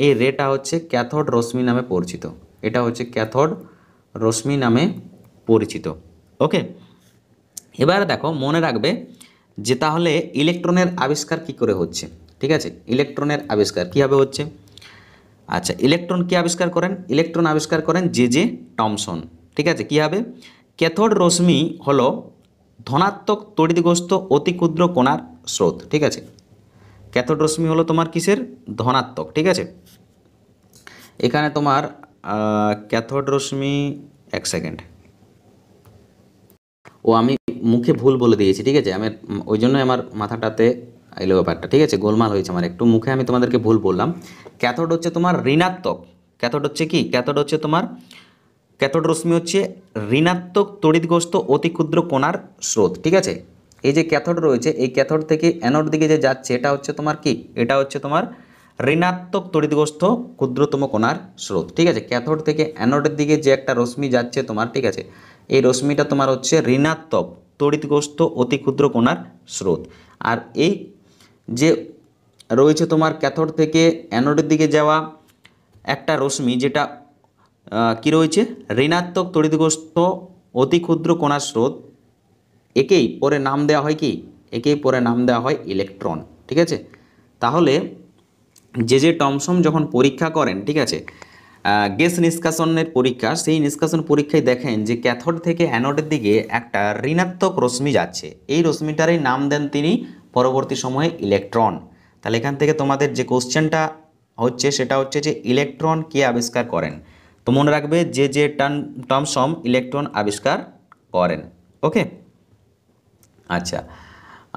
এই রেটা হচ্ছে ক্যাথড রশ্মি নামে পরিচিত এটা হচ্ছে ক্যাথড রশ্মি নামে পরিচিত ওকে এবার দেখো মনে রাখবে যে তাহলে ইলেকট্রনের আবিষ্কার কি করে হচ্ছে ঠিক আছে ইলেকট্রনের আবিষ্কার কীভাবে হচ্ছে আচ্ছা ইলেকট্রন কি আবিষ্কার করেন ইলেকট্রন আবিষ্কার করেন জে জে টমসন ঠিক আছে কী হবে ক্যাথড রশ্মি হলো ধনাত্মক তড়িৎগ্রস্ত অতি ক্ষুদ্র কোণার স্রোত ঠিক আছে ক্যাথোড রশ্মি হলো তোমার কিসের ধনাত্মক ঠিক আছে এখানে তোমার ক্যাথোড রশ্মি এক সেকেন্ড ও আমি মুখে ভুল বলে দিয়েছি ঠিক আছে আমি ওই জন্যই আমার মাথাটাতে এলো ব্যাপারটা ঠিক আছে গোলমাল হয়েছে আমার একটু মুখে আমি তোমাদেরকে ভুল বললাম ক্যাথোড হচ্ছে তোমার ঋণাত্মক ক্যাথোড হচ্ছে কি ক্যাথোড হচ্ছে তোমার ক্যাথোড রশ্মি হচ্ছে ঋণাত্মক তড়িৎগ্রস্ত অতি ক্ষুদ্র কোনার স্রোত ঠিক আছে এই যে ক্যাথড রয়েছে এই ক্যাথড থেকে অ্যানোড দিকে যে যাচ্ছে এটা হচ্ছে তোমার কি এটা হচ্ছে তোমার ঋণাত্মক তড়িৎগ্রস্ত ক্ষুদ্রতম কোনার স্রোত ঠিক আছে ক্যাথড থেকে অ্যানোডের দিকে যে একটা রশ্মি যাচ্ছে তোমার ঠিক আছে এই রশ্মিটা তোমার হচ্ছে ঋণাত্মক তড়িৎগ্রস্ত অতি ক্ষুদ্র কোনার স্রোত আর এই যে রয়েছে তোমার ক্যাথড থেকে অ্যানোডের দিকে যাওয়া একটা রশ্মি যেটা কি রয়েছে ঋণাত্মক তড়িৎগ্রস্ত অতি ক্ষুদ্র কোনার স্রোত একেই পরে নাম দেওয়া হয় কি একেই পরে নাম দেওয়া হয় ইলেকট্রন ঠিক আছে তাহলে যে যে টমসম যখন পরীক্ষা করেন ঠিক আছে গ্যাস নিষ্কাশনের পরীক্ষা সেই নিষ্কাশন পরীক্ষায় দেখেন যে ক্যাথড থেকে অ্যানোডের দিকে একটা ঋণাত্মক রশ্মি যাচ্ছে এই রশ্মিটারই নাম দেন তিনি পরবর্তী সময়ে ইলেকট্রন তাহলে এখান থেকে তোমাদের যে কোশ্চেনটা হচ্ছে সেটা হচ্ছে যে ইলেকট্রন কে আবিষ্কার করেন তো মনে রাখবে যে যে টান টমসম ইলেকট্রন আবিষ্কার করেন ওকে আচ্ছা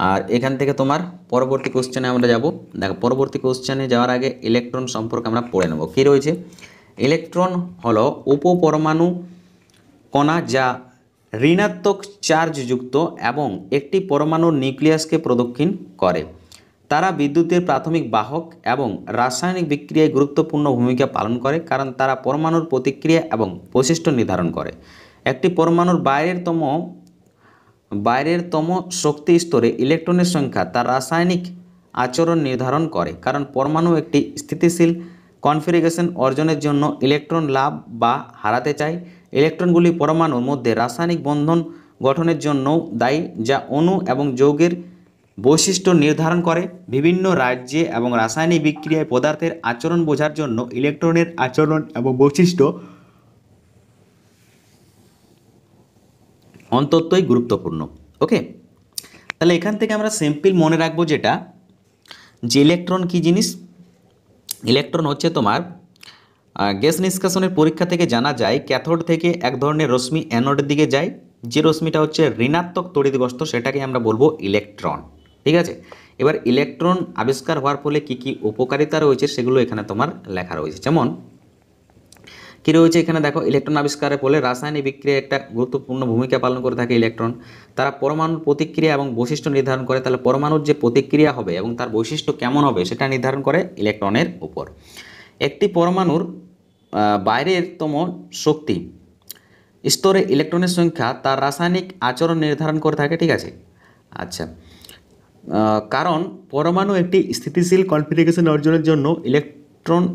আর এখান থেকে তোমার পরবর্তী কোশ্চেনে আমরা যাব দেখো পরবর্তী কোশ্চেনে যাওয়ার আগে ইলেকট্রন সম্পর্কে আমরা পড়ে নেব কী রয়েছে ইলেকট্রন হল উপপরমাণু কণা যা ঋণাত্মক চার্জযুক্ত এবং একটি পরমাণুর নিউক্লিয়াসকে প্রদক্ষিণ করে তারা বিদ্যুতের প্রাথমিক বাহক এবং রাসায়নিক বিক্রিয়ায় গুরুত্বপূর্ণ ভূমিকা পালন করে কারণ তারা পরমাণুর প্রতিক্রিয়া এবং বৈশিষ্ট্য নির্ধারণ করে একটি পরমাণুর বাইরেরতম বাইরের তম শক্তি স্তরে ইলেকট্রনের সংখ্যা তার রাসায়নিক আচরণ নির্ধারণ করে কারণ পরমাণু একটি স্থিতিশীল কনফিগারেশন অর্জনের জন্য ইলেকট্রন লাভ বা হারাতে চায় ইলেকট্রনগুলি পরমাণুর মধ্যে রাসায়নিক বন্ধন গঠনের জন্যও দায়ী যা অণু এবং যৌগের বৈশিষ্ট্য নির্ধারণ করে বিভিন্ন রাজ্যে এবং রাসায়নিক বিক্রিয়ায় পদার্থের আচরণ বোঝার জন্য ইলেকট্রনের আচরণ এবং বৈশিষ্ট্য অন্তত্বই গুরুত্বপূর্ণ ওকে তাহলে এখান থেকে আমরা সিম্পল মনে রাখবো যেটা যে ইলেকট্রন কি জিনিস ইলেকট্রন হচ্ছে তোমার গ্যাস নিষ্কাশনের পরীক্ষা থেকে জানা যায় ক্যাথোড থেকে এক ধরনের রশ্মি অ্যানোডের দিকে যায় যে রশ্মিটা হচ্ছে ঋণাত্মক তড়িৎগ্রস্ত সেটাকে আমরা বলবো ইলেকট্রন ঠিক আছে এবার ইলেকট্রন আবিষ্কার হওয়ার ফলে কি কি উপকারিতা রয়েছে সেগুলো এখানে তোমার লেখা রয়েছে যেমন কী রয়েছে এখানে দেখো ইলেকট্রন আবিষ্কারের ফলে রাসায়নিক বিক্রিয়া একটা গুরুত্বপূর্ণ ভূমিকা পালন করে থাকে ইলেকট্রন তারা পরমাণুর প্রতিক্রিয়া এবং বৈশিষ্ট্য নির্ধারণ করে তাহলে পরমাণুর যে প্রতিক্রিয়া হবে এবং তার বৈশিষ্ট্য কেমন হবে সেটা নির্ধারণ করে ইলেকট্রনের উপর একটি পরমাণুর বাইরের তম শক্তি স্তরে ইলেকট্রনের সংখ্যা তার রাসায়নিক আচরণ নির্ধারণ করে থাকে ঠিক আছে আচ্ছা কারণ পরমাণু একটি স্থিতিশীল কনফিগারেশন অর্জনের জন্য ইলেক ইলেকট্রন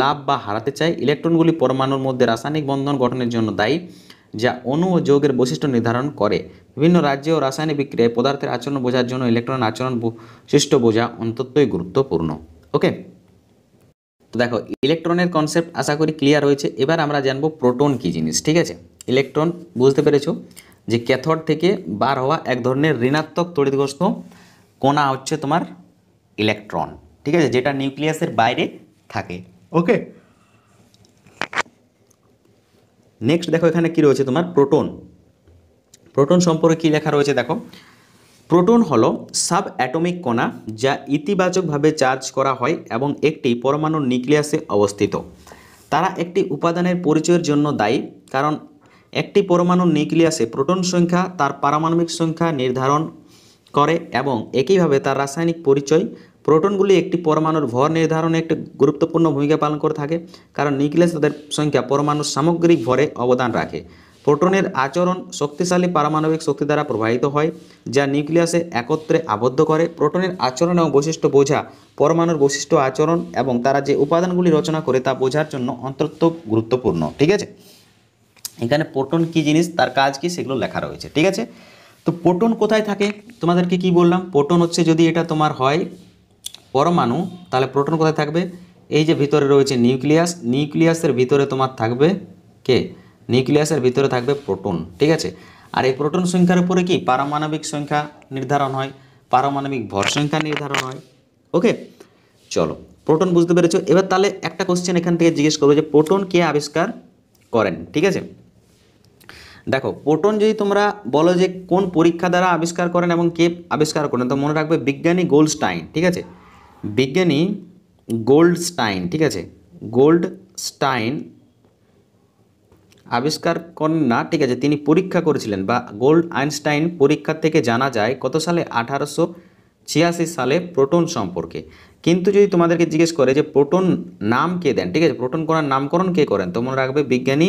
লাভ বা হারাতে চায় ইলেকট্রনগুলি পরমাণুর মধ্যে রাসায়নিক বন্ধন গঠনের জন্য দায়ী যা অণু ও যৌগের বৈশিষ্ট্য নির্ধারণ করে বিভিন্ন রাজ্যে ও রাসায়নিক বিক্রিয়ায় পদার্থের আচরণ বোঝার জন্য ইলেকট্রন আচরণ বৈশিষ্ট্য বোঝা অন্ততই গুরুত্বপূর্ণ ওকে তো দেখো ইলেকট্রনের কনসেপ্ট আশা করি ক্লিয়ার হয়েছে এবার আমরা জানবো প্রোটন কি জিনিস ঠিক আছে ইলেকট্রন বুঝতে পেরেছ যে ক্যাথড থেকে বার হওয়া এক ধরনের ঋণাত্মক তড়িৎগ্রস্ত কণা হচ্ছে তোমার ইলেকট্রন ঠিক আছে যেটা নিউক্লিয়াসের বাইরে থাকে ওকে নেক্সট দেখো এখানে কি রয়েছে তোমার প্রোটন প্রোটন সম্পর্কে কী লেখা রয়েছে দেখো প্রোটন হলো সাব অ্যাটমিক কণা যা ইতিবাচকভাবে চার্জ করা হয় এবং একটি পরমাণু নিউক্লিয়াসে অবস্থিত তারা একটি উপাদানের পরিচয়ের জন্য দায়ী কারণ একটি পরমাণু নিউক্লিয়াসে প্রোটন সংখ্যা তার পারমাণবিক সংখ্যা নির্ধারণ করে এবং একইভাবে তার রাসায়নিক পরিচয় প্রোটনগুলি একটি পরমাণুর ভর নির্ধারণে একটি গুরুত্বপূর্ণ ভূমিকা পালন করে থাকে কারণ নিউক্লিয়াস তাদের সংখ্যা পরমাণুর সামগ্রিক ভরে অবদান রাখে প্রোটনের আচরণ শক্তিশালী পারমাণবিক শক্তি দ্বারা প্রবাহিত হয় যা নিউক্লিয়াসে একত্রে আবদ্ধ করে প্রোটনের আচরণ এবং বৈশিষ্ট্য বোঝা পরমাণুর বৈশিষ্ট্য আচরণ এবং তারা যে উপাদানগুলি রচনা করে তা বোঝার জন্য অন্তত গুরুত্বপূর্ণ ঠিক আছে এখানে প্রোটন কি জিনিস তার কাজ কি সেগুলো লেখা রয়েছে ঠিক আছে তো প্রোটন কোথায় থাকে তোমাদেরকে কি বললাম প্রোটন হচ্ছে যদি এটা তোমার হয় পরমাণু তাহলে প্রোটন কোথায় থাকবে এই যে ভিতরে রয়েছে নিউক্লিয়াস নিউক্লিয়াসের ভিতরে তোমার থাকবে কে নিউক্লিয়াসের ভিতরে থাকবে প্রোটন ঠিক আছে আর এই প্রোটন সংখ্যার উপরে কি পারমাণবিক সংখ্যা নির্ধারণ হয় পারমাণবিক ভর সংখ্যা নির্ধারণ হয় ওকে চলো প্রোটন বুঝতে পেরেছো এবার তাহলে একটা কোশ্চেন এখান থেকে জিজ্ঞেস করবো যে প্রোটন কে আবিষ্কার করেন ঠিক আছে দেখো প্রোটন যদি তোমরা বলো যে কোন পরীক্ষা দ্বারা আবিষ্কার করেন এবং কে আবিষ্কার করেন তো মনে রাখবে বিজ্ঞানী গোল্ডস্টাইন ঠিক আছে বিজ্ঞানী গোল্ড স্টাইন ঠিক আছে গোল্ড স্টাইন আবিষ্কার করেন না ঠিক আছে তিনি পরীক্ষা করেছিলেন বা গোল্ড আইনস্টাইন পরীক্ষা থেকে জানা যায় কত সালে আঠারোশো ছিয়াশি সালে প্রোটন সম্পর্কে কিন্তু যদি তোমাদেরকে জিজ্ঞেস করে যে প্রোটন নাম কে দেন ঠিক আছে প্রোটন করার নামকরণ কে করেন তো মনে রাখবে বিজ্ঞানী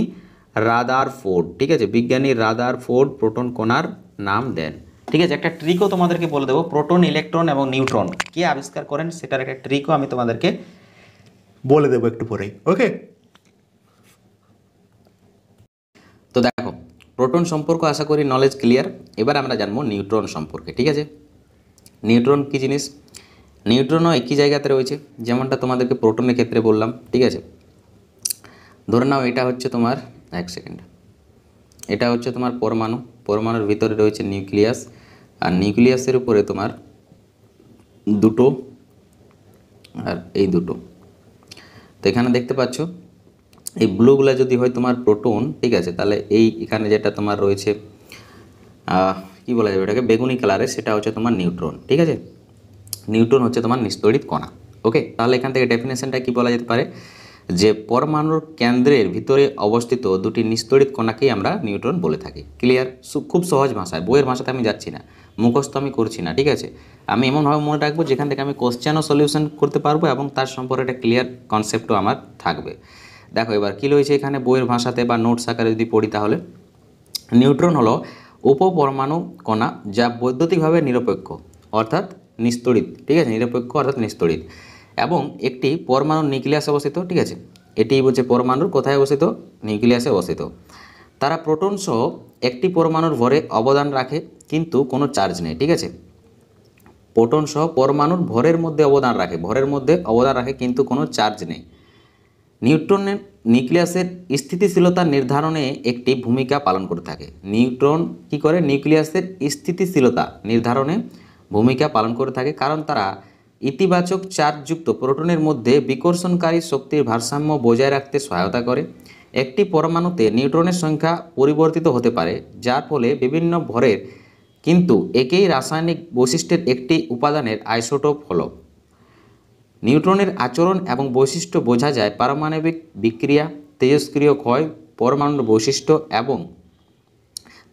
রাদার ফোর্ড ঠিক আছে বিজ্ঞানী রাদার ফোর্ড প্রোটন কোনার নাম দেন ঠিক আছে একটা ট্রিকও তোমাদেরকে বলে দেবো প্রোটন ইলেকট্রন এবং নিউট্রন কে আবিষ্কার করেন সেটার একটা ট্রিকও আমি তোমাদেরকে বলে দেবো একটু পরেই ওকে তো দেখো প্রোটন সম্পর্ক আশা করি নলেজ ক্লিয়ার এবার আমরা জানবো নিউট্রন সম্পর্কে ঠিক আছে নিউট্রন কী জিনিস নিউট্রনও একই জায়গাতে রয়েছে যেমনটা তোমাদেরকে প্রোটনের ক্ষেত্রে বললাম ঠিক আছে ধরে নাও এটা হচ্ছে তোমার এক সেকেন্ড এটা হচ্ছে তোমার পরমাণু পরমাণুর ভিতরে রয়েছে নিউক্লিয়াস আর নিউক্লিয়াসের উপরে তোমার দুটো আর এই দুটো তো এখানে দেখতে পাচ্ছ এই ব্লুগুলো যদি হয় তোমার প্রোটন ঠিক আছে তাহলে এই এখানে যেটা তোমার রয়েছে কি বলা যাবে এটাকে বেগুনি কালারে সেটা হচ্ছে তোমার নিউট্রন ঠিক আছে নিউট্রন হচ্ছে তোমার নিস্তরিত কণা ওকে তাহলে এখান থেকে ডেফিনেশনটা কি বলা যেতে পারে যে পরমাণুর কেন্দ্রের ভিতরে অবস্থিত দুটি নিস্তড়িত কণাকেই আমরা নিউট্রন বলে থাকি ক্লিয়ার খুব সহজ ভাষায় বইয়ের ভাষাতে আমি যাচ্ছি না মুখস্থ আমি করছি না ঠিক আছে আমি এমনভাবে মনে রাখবো যেখান থেকে আমি কোশ্চেনও সলিউশন করতে পারবো এবং তার সম্পর্কে একটা ক্লিয়ার কনসেপ্টও আমার থাকবে দেখো এবার কী রয়েছে এখানে বইয়ের ভাষাতে বা নোটস আকারে যদি পড়ি তাহলে নিউট্রন হলো উপপরমাণু কণা যা বৈদ্যুতিকভাবে নিরপেক্ষ অর্থাৎ নিস্তড়িত ঠিক আছে নিরপেক্ষ অর্থাৎ নিস্তড়িত এবং একটি পরমাণু নিউক্লিয়াসে অবস্থিত ঠিক আছে এটি বলছে পরমাণুর কোথায় অবস্থিত নিউক্লিয়াসে অবস্থিত তারা প্রোটন সহ একটি পরমাণুর ভরে অবদান রাখে কিন্তু কোনো চার্জ নেই ঠিক আছে প্রোটন সহ পরমাণুর ভরের মধ্যে অবদান রাখে ভরের মধ্যে অবদান রাখে কিন্তু কোনো চার্জ নেই নিউট্রনের নিউক্লিয়াসের স্থিতিশীলতা নির্ধারণে একটি ভূমিকা পালন করে থাকে নিউট্রন কি করে নিউক্লিয়াসের স্থিতিশীলতা নির্ধারণে ভূমিকা পালন করে থাকে কারণ তারা ইতিবাচক চার্জযুক্ত প্রোটনের মধ্যে বিকর্ষণকারী শক্তির ভারসাম্য বজায় রাখতে সহায়তা করে একটি পরমাণুতে নিউট্রনের সংখ্যা পরিবর্তিত হতে পারে যার ফলে বিভিন্ন ভরের কিন্তু একেই রাসায়নিক বৈশিষ্ট্যের একটি উপাদানের আইসোটোপ হল নিউট্রনের আচরণ এবং বৈশিষ্ট্য বোঝা যায় পারমাণবিক বিক্রিয়া তেজস্ক্রিয় ক্ষয় পরমাণুর বৈশিষ্ট্য এবং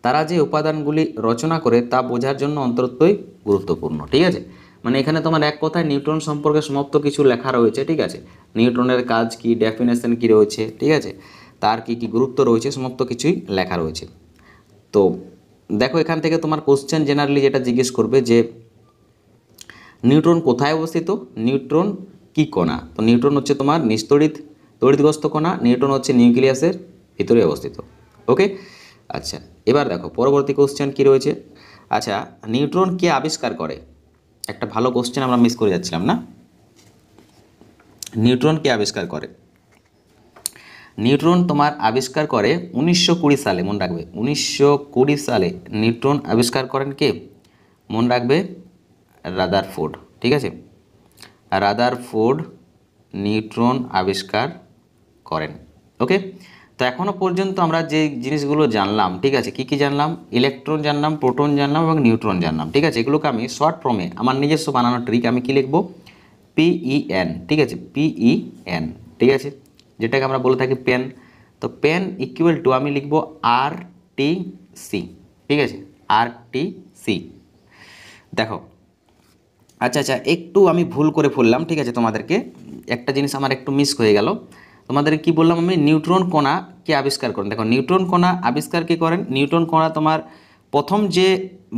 তারা যে উপাদানগুলি রচনা করে তা বোঝার জন্য অন্তরত্বই গুরুত্বপূর্ণ ঠিক আছে মানে এখানে তোমার এক কথায় নিউট্রন সম্পর্কে সমস্ত কিছু লেখা রয়েছে ঠিক আছে নিউট্রনের কাজ কি ডেফিনেশন কি রয়েছে ঠিক আছে তার কি কি গুরুত্ব রয়েছে সমস্ত কিছুই লেখা রয়েছে তো দেখো এখান থেকে তোমার কোশ্চেন জেনারেলি যেটা জিজ্ঞেস করবে যে নিউট্রন কোথায় অবস্থিত নিউট্রন কি কণা তো নিউট্রন হচ্ছে তোমার নিস্তড়িত তড়িৎগ্রস্ত কণা নিউট্রন হচ্ছে নিউক্লিয়াসের ভিতরে অবস্থিত ওকে আচ্ছা এবার দেখো পরবর্তী কোশ্চেন কি রয়েছে আচ্ছা নিউট্রন কে আবিষ্কার করে একটা ভালো কোশ্চেন আমরা মিস করে যাচ্ছিলাম না নিউট্রন কে আবিষ্কার করে নিউট্রন তোমার আবিষ্কার করে উনিশশো কুড়ি সালে মনে রাখবে উনিশশো কুড়ি সালে নিউট্রন আবিষ্কার করেন কে মনে রাখবে রাদার ফোর্ড ঠিক আছে রাদার ফোর্ড নিউট্রন আবিষ্কার করেন ওকে তো এখনও পর্যন্ত আমরা যে জিনিসগুলো জানলাম ঠিক আছে কি কি জানলাম ইলেকট্রন জানলাম প্রোটন জানলাম এবং নিউট্রন জানলাম ঠিক আছে এগুলোকে আমি শর্ট ফর্মে আমার নিজস্ব বানানো ট্রিক আমি কী লিখবো পিইএন e ঠিক আছে পিইএন e ঠিক আছে যেটাকে আমরা বলে থাকি পেন তো পেন ইকুয়াল টু আমি লিখবো আর টি সি ঠিক আছে আর টি সি দেখো আচ্ছা আচ্ছা একটু আমি ভুল করে ফুললাম ঠিক আছে তোমাদেরকে একটা জিনিস আমার একটু মিস হয়ে গেল তোমাদের কি বললাম আমি নিউট্রন কণা কে আবিষ্কার করেন দেখো নিউট্রন কণা আবিষ্কার কে করেন নিউট্রন কণা তোমার প্রথম যে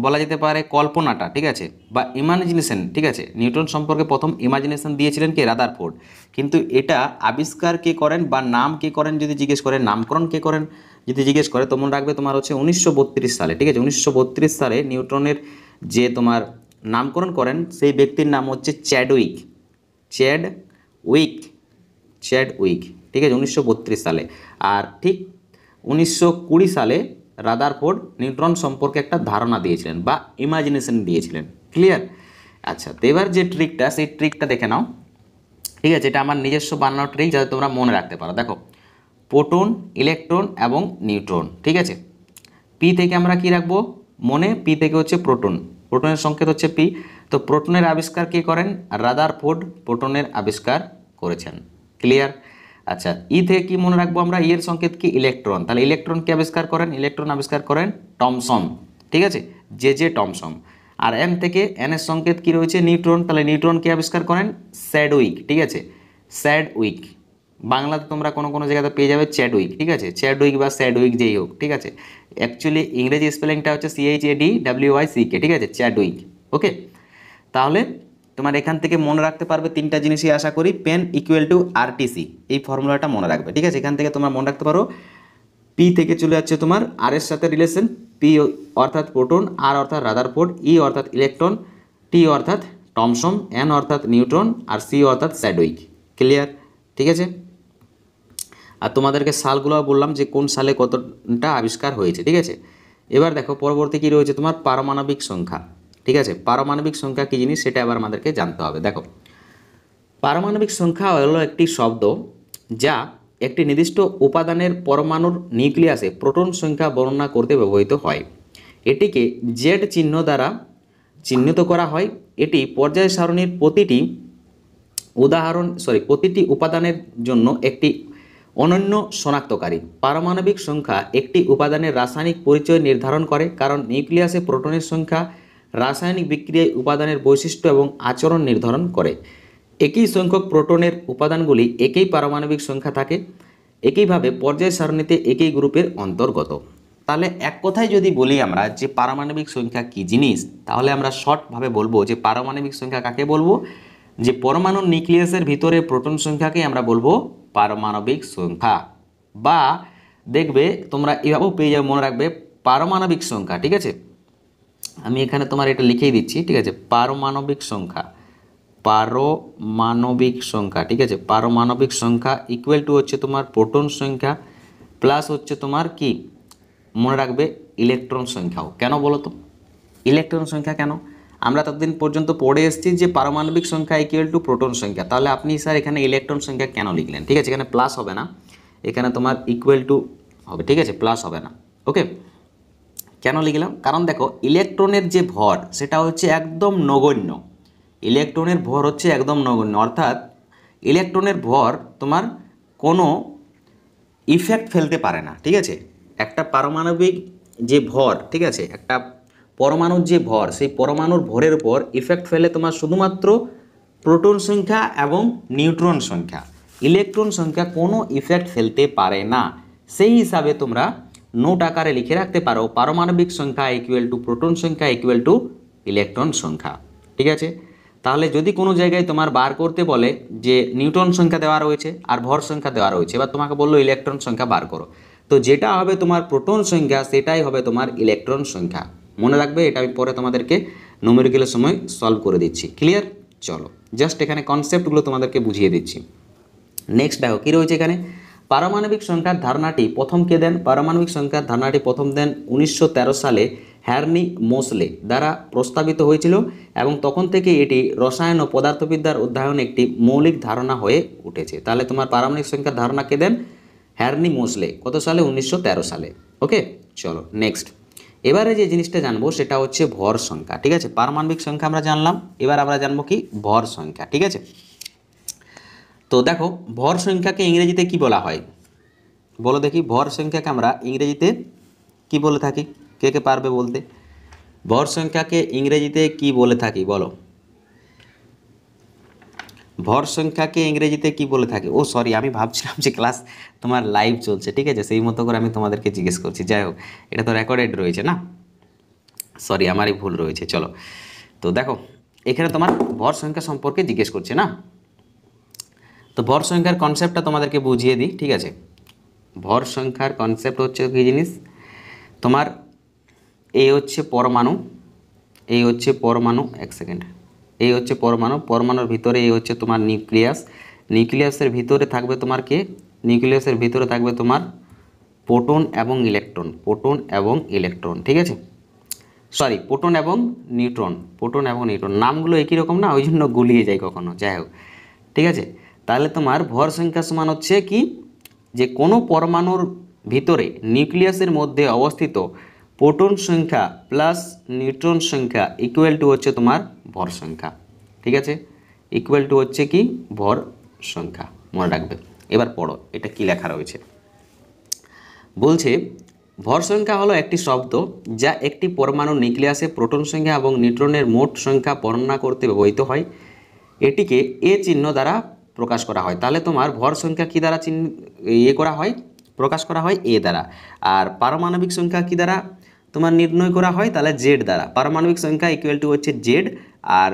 বলা যেতে পারে কল্পনাটা ঠিক আছে বা ইমাজিনেশন ঠিক আছে নিউটন সম্পর্কে প্রথম ইমাজিনেশন দিয়েছিলেন কে রাদার ফোর্ড কিন্তু এটা আবিষ্কার কে করেন বা নাম কে করেন যদি জিজ্ঞেস করেন নামকরণ কে করেন যদি জিজ্ঞেস করে তো মনে রাখবে তোমার হচ্ছে উনিশশো সালে ঠিক আছে উনিশশো সালে নিউটনের যে তোমার নামকরণ করেন সেই ব্যক্তির নাম হচ্ছে Chadwick Chadwick Chadwick ঠিক আছে উনিশশো সালে আর ঠিক উনিশশো সালে রাদারফোর্ড নিউট্রন সম্পর্কে একটা ধারণা দিয়েছিলেন বা ইমাজিনেশন দিয়েছিলেন ক্লিয়ার আচ্ছা তো এবার যে ট্রিকটা সেই ট্রিকটা দেখে নাও ঠিক আছে এটা আমার নিজস্ব বানানো ট্রিক যাতে তোমরা মনে রাখতে পারো দেখো প্রোটন ইলেকট্রন এবং নিউট্রন ঠিক আছে পি থেকে আমরা কি রাখবো মনে পি থেকে হচ্ছে প্রোটন প্রোটনের সংকেত হচ্ছে পি তো প্রোটনের আবিষ্কার কে করেন রাদারফোর্ড প্রোটনের আবিষ্কার করেছেন ক্লিয়ার আচ্ছা ই থেকে কি মনে রাখবো আমরা ইয়ের সংকেত কি ইলেকট্রন তাহলে ইলেকট্রন কি আবিষ্কার করেন ইলেকট্রন আবিষ্কার করেন টমসম ঠিক আছে জে জে টমসন আর এম থেকে এন এর সংকেত কি রয়েছে নিউট্রন তাহলে নিউট্রন কি আবিষ্কার করেন স্যাড উইক ঠিক আছে স্যাড উইক বাংলাতে তোমরা কোনো কোনো জায়গাতে পেয়ে যাবে চ্যাড উইক ঠিক আছে চ্যাড উইক বা স্যাড উইক যেই হোক ঠিক আছে অ্যাকচুয়ালি ইংরেজি স্পেলিংটা হচ্ছে C H A W Y C K ঠিক আছে চ্যাড উইক ওকে তাহলে তোমার এখান থেকে মনে রাখতে পারবে তিনটা জিনিসই আশা করি পেন ইকুয়াল টু আরটিসি এই ফর্মুলাটা মনে রাখবে ঠিক আছে এখান থেকে তোমার মনে রাখতে পারো পি থেকে চলে যাচ্ছে তোমার আর এর সাথে রিলেশন পি অর্থাৎ প্রোটন e আর অর্থাৎ রাদারফোর্ড ই অর্থাৎ ইলেকট্রন টি অর্থাৎ টমসম এন অর্থাৎ নিউট্রন আর সি অর্থাৎ স্যাডউইক ক্লিয়ার ঠিক আছে আর তোমাদেরকে সালগুলো বললাম যে কোন সালে কতটা আবিষ্কার হয়েছে ঠিক আছে এবার দেখো পরবর্তী কী রয়েছে তোমার পারমাণবিক সংখ্যা ঠিক আছে পারমাণবিক সংখ্যা কী জিনিস সেটা আবার আমাদেরকে জানতে হবে দেখো পারমাণবিক সংখ্যা হলো একটি শব্দ যা একটি নির্দিষ্ট উপাদানের পরমাণুর নিউক্লিয়াসে প্রোটন সংখ্যা বর্ণনা করতে ব্যবহৃত হয় এটিকে জেড চিহ্ন দ্বারা চিহ্নিত করা হয় এটি পর্যায় সারণীর প্রতিটি উদাহরণ সরি প্রতিটি উপাদানের জন্য একটি অনন্য শনাক্তকারী পারমাণবিক সংখ্যা একটি উপাদানের রাসায়নিক পরিচয় নির্ধারণ করে কারণ নিউক্লিয়াসে প্রোটনের সংখ্যা রাসায়নিক বিক্রিয়ায় উপাদানের বৈশিষ্ট্য এবং আচরণ নির্ধারণ করে একই সংখ্যক প্রোটনের উপাদানগুলি একই পারমাণবিক সংখ্যা থাকে একইভাবে পর্যায় সারণীতে একই গ্রুপের অন্তর্গত তাহলে এক কথায় যদি বলি আমরা যে পারমাণবিক সংখ্যা কি জিনিস তাহলে আমরা শর্টভাবে বলবো যে পারমাণবিক সংখ্যা কাকে বলবো যে পরমাণু নিউক্লিয়াসের ভিতরে প্রোটন সংখ্যাকে আমরা বলবো পারমাণবিক সংখ্যা বা দেখবে তোমরা এভাবেও পেয়ে যাবে মনে রাখবে পারমাণবিক সংখ্যা ঠিক আছে আমি এখানে তোমার এটা লিখেই দিচ্ছি ঠিক আছে পারমাণবিক সংখ্যা পারমাণবিক সংখ্যা ঠিক আছে পারমাণবিক সংখ্যা ইকুয়াল টু হচ্ছে তোমার প্রোটন সংখ্যা প্লাস হচ্ছে তোমার কি মনে রাখবে ইলেকট্রন সংখ্যাও কেন বলো তো ইলেকট্রন সংখ্যা কেন আমরা ততদিন পর্যন্ত পড়ে এসেছি যে পারমাণবিক সংখ্যা ইকুয়াল টু প্রোটন সংখ্যা তাহলে আপনি স্যার এখানে ইলেকট্রন সংখ্যা কেন লিখলেন ঠিক আছে এখানে প্লাস হবে না এখানে তোমার ইকুয়াল টু হবে ঠিক আছে প্লাস হবে না ওকে কেন লিখলাম কারণ দেখো ইলেকট্রনের যে ভর সেটা হচ্ছে একদম নগণ্য ইলেকট্রনের ভর হচ্ছে একদম নগণ্য অর্থাৎ ইলেকট্রনের ভর তোমার কোনো ইফেক্ট ফেলতে পারে না ঠিক আছে একটা পারমাণবিক যে ভর ঠিক আছে একটা পরমাণুর যে ভর সেই পরমাণুর ভরের উপর ইফেক্ট ফেলে তোমার শুধুমাত্র প্রোটন সংখ্যা এবং নিউট্রন সংখ্যা ইলেকট্রন সংখ্যা কোনো ইফেক্ট ফেলতে পারে না সেই হিসাবে তোমরা নোট আকারে লিখে রাখতে পারো পারমাণবিক সংখ্যা ইকুয়াল টু প্রোটন সংখ্যা ইকুয়াল টু ইলেকট্রন সংখ্যা ঠিক আছে তাহলে যদি কোনো জায়গায় তোমার বার করতে বলে যে নিউটন সংখ্যা দেওয়া রয়েছে আর ভর সংখ্যা দেওয়া রয়েছে এবার তোমাকে বললো ইলেকট্রন সংখ্যা বার করো তো যেটা হবে তোমার প্রোটন সংখ্যা সেটাই হবে তোমার ইলেকট্রন সংখ্যা মনে রাখবে এটা আমি পরে তোমাদেরকে নোমেরিক্যালের সময় সলভ করে দিচ্ছি ক্লিয়ার চলো জাস্ট এখানে কনসেপ্টগুলো তোমাদেরকে বুঝিয়ে দিচ্ছি নেক্সট দেখো কী রয়েছে এখানে পারমাণবিক সংখ্যার ধারণাটি প্রথম কে দেন পারমাণবিক সংখ্যার ধারণাটি প্রথম দেন উনিশশো সালে হ্যারনি মোসলে দ্বারা প্রস্তাবিত হয়েছিল এবং তখন থেকে এটি রসায়ন ও পদার্থবিদ্যার অধ্যয়ন একটি মৌলিক ধারণা হয়ে উঠেছে তাহলে তোমার পারমাণবিক সংখ্যার ধারণা কে দেন হ্যারনি মোসলে কত সালে উনিশশো সালে ওকে চলো নেক্সট এবারে যে জিনিসটা জানবো সেটা হচ্ছে ভর সংখ্যা ঠিক আছে পারমাণবিক সংখ্যা আমরা জানলাম এবার আমরা জানবো কি ভর সংখ্যা ঠিক আছে তো দেখো ভর সংখ্যাকে ইংরেজিতে কি বলা হয় বলো দেখি ভর সংখ্যাকে আমরা ইংরেজিতে কি বলে থাকি কে কে পারবে বলতে ভর সংখ্যাকে ইংরেজিতে কি বলে থাকি বলো ভর সংখ্যাকে ইংরেজিতে কি বলে থাকে ও সরি আমি ভাবছিলাম যে ক্লাস তোমার লাইভ চলছে ঠিক আছে সেই মতো করে আমি তোমাদেরকে জিজ্ঞেস করছি যাই হোক এটা তো রেকর্ডেড রয়েছে না সরি আমারই ভুল রয়েছে চলো তো দেখো এখানে তোমার ভর সংখ্যা সম্পর্কে জিজ্ঞেস করছে না তো ভর সংখ্যার কনসেপ্টটা তোমাদেরকে বুঝিয়ে দিই ঠিক আছে ভর সংখ্যার কনসেপ্ট হচ্ছে কী জিনিস তোমার এই হচ্ছে পরমাণু এই হচ্ছে পরমাণু এক সেকেন্ড এই হচ্ছে পরমাণু পরমাণুর ভিতরে এই হচ্ছে তোমার নিউক্লিয়াস নিউক্লিয়াসের ভিতরে থাকবে তোমার কে নিউক্লিয়াসের ভিতরে থাকবে তোমার প্রোটন এবং ইলেকট্রন প্রোটন এবং ইলেকট্রন ঠিক আছে সরি প্রোটন এবং নিউট্রন প্রোটন এবং নিউট্রন নামগুলো একই রকম না ওই জন্য গুলিয়ে যায় কখনো যাই হোক ঠিক আছে তাহলে তোমার ভর সংখ্যা সমান হচ্ছে কি যে কোনো পরমাণুর ভিতরে নিউক্লিয়াসের মধ্যে অবস্থিত প্রোটন সংখ্যা প্লাস নিউট্রন সংখ্যা ইকুয়াল টু হচ্ছে তোমার ভর সংখ্যা ঠিক আছে ইকুয়াল টু হচ্ছে কি ভর সংখ্যা মনে রাখবে এবার পড়ো এটা কি লেখা রয়েছে বলছে ভর সংখ্যা হলো একটি শব্দ যা একটি পরমাণু নিউক্লিয়াসে প্রোটন সংখ্যা এবং নিউট্রনের মোট সংখ্যা বর্ণনা করতে ব্যবহৃত হয় এটিকে এ চিহ্ন দ্বারা প্রকাশ করা হয় তাহলে তোমার ভর সংখ্যা কী দ্বারা চিহ্ন ইয়ে করা হয় প্রকাশ করা হয় এ দ্বারা আর পারমাণবিক সংখ্যা কী দ্বারা তোমার নির্ণয় করা হয় তাহলে জেড দ্বারা পারমাণবিক সংখ্যা ইকুয়াল টু হচ্ছে জেড আর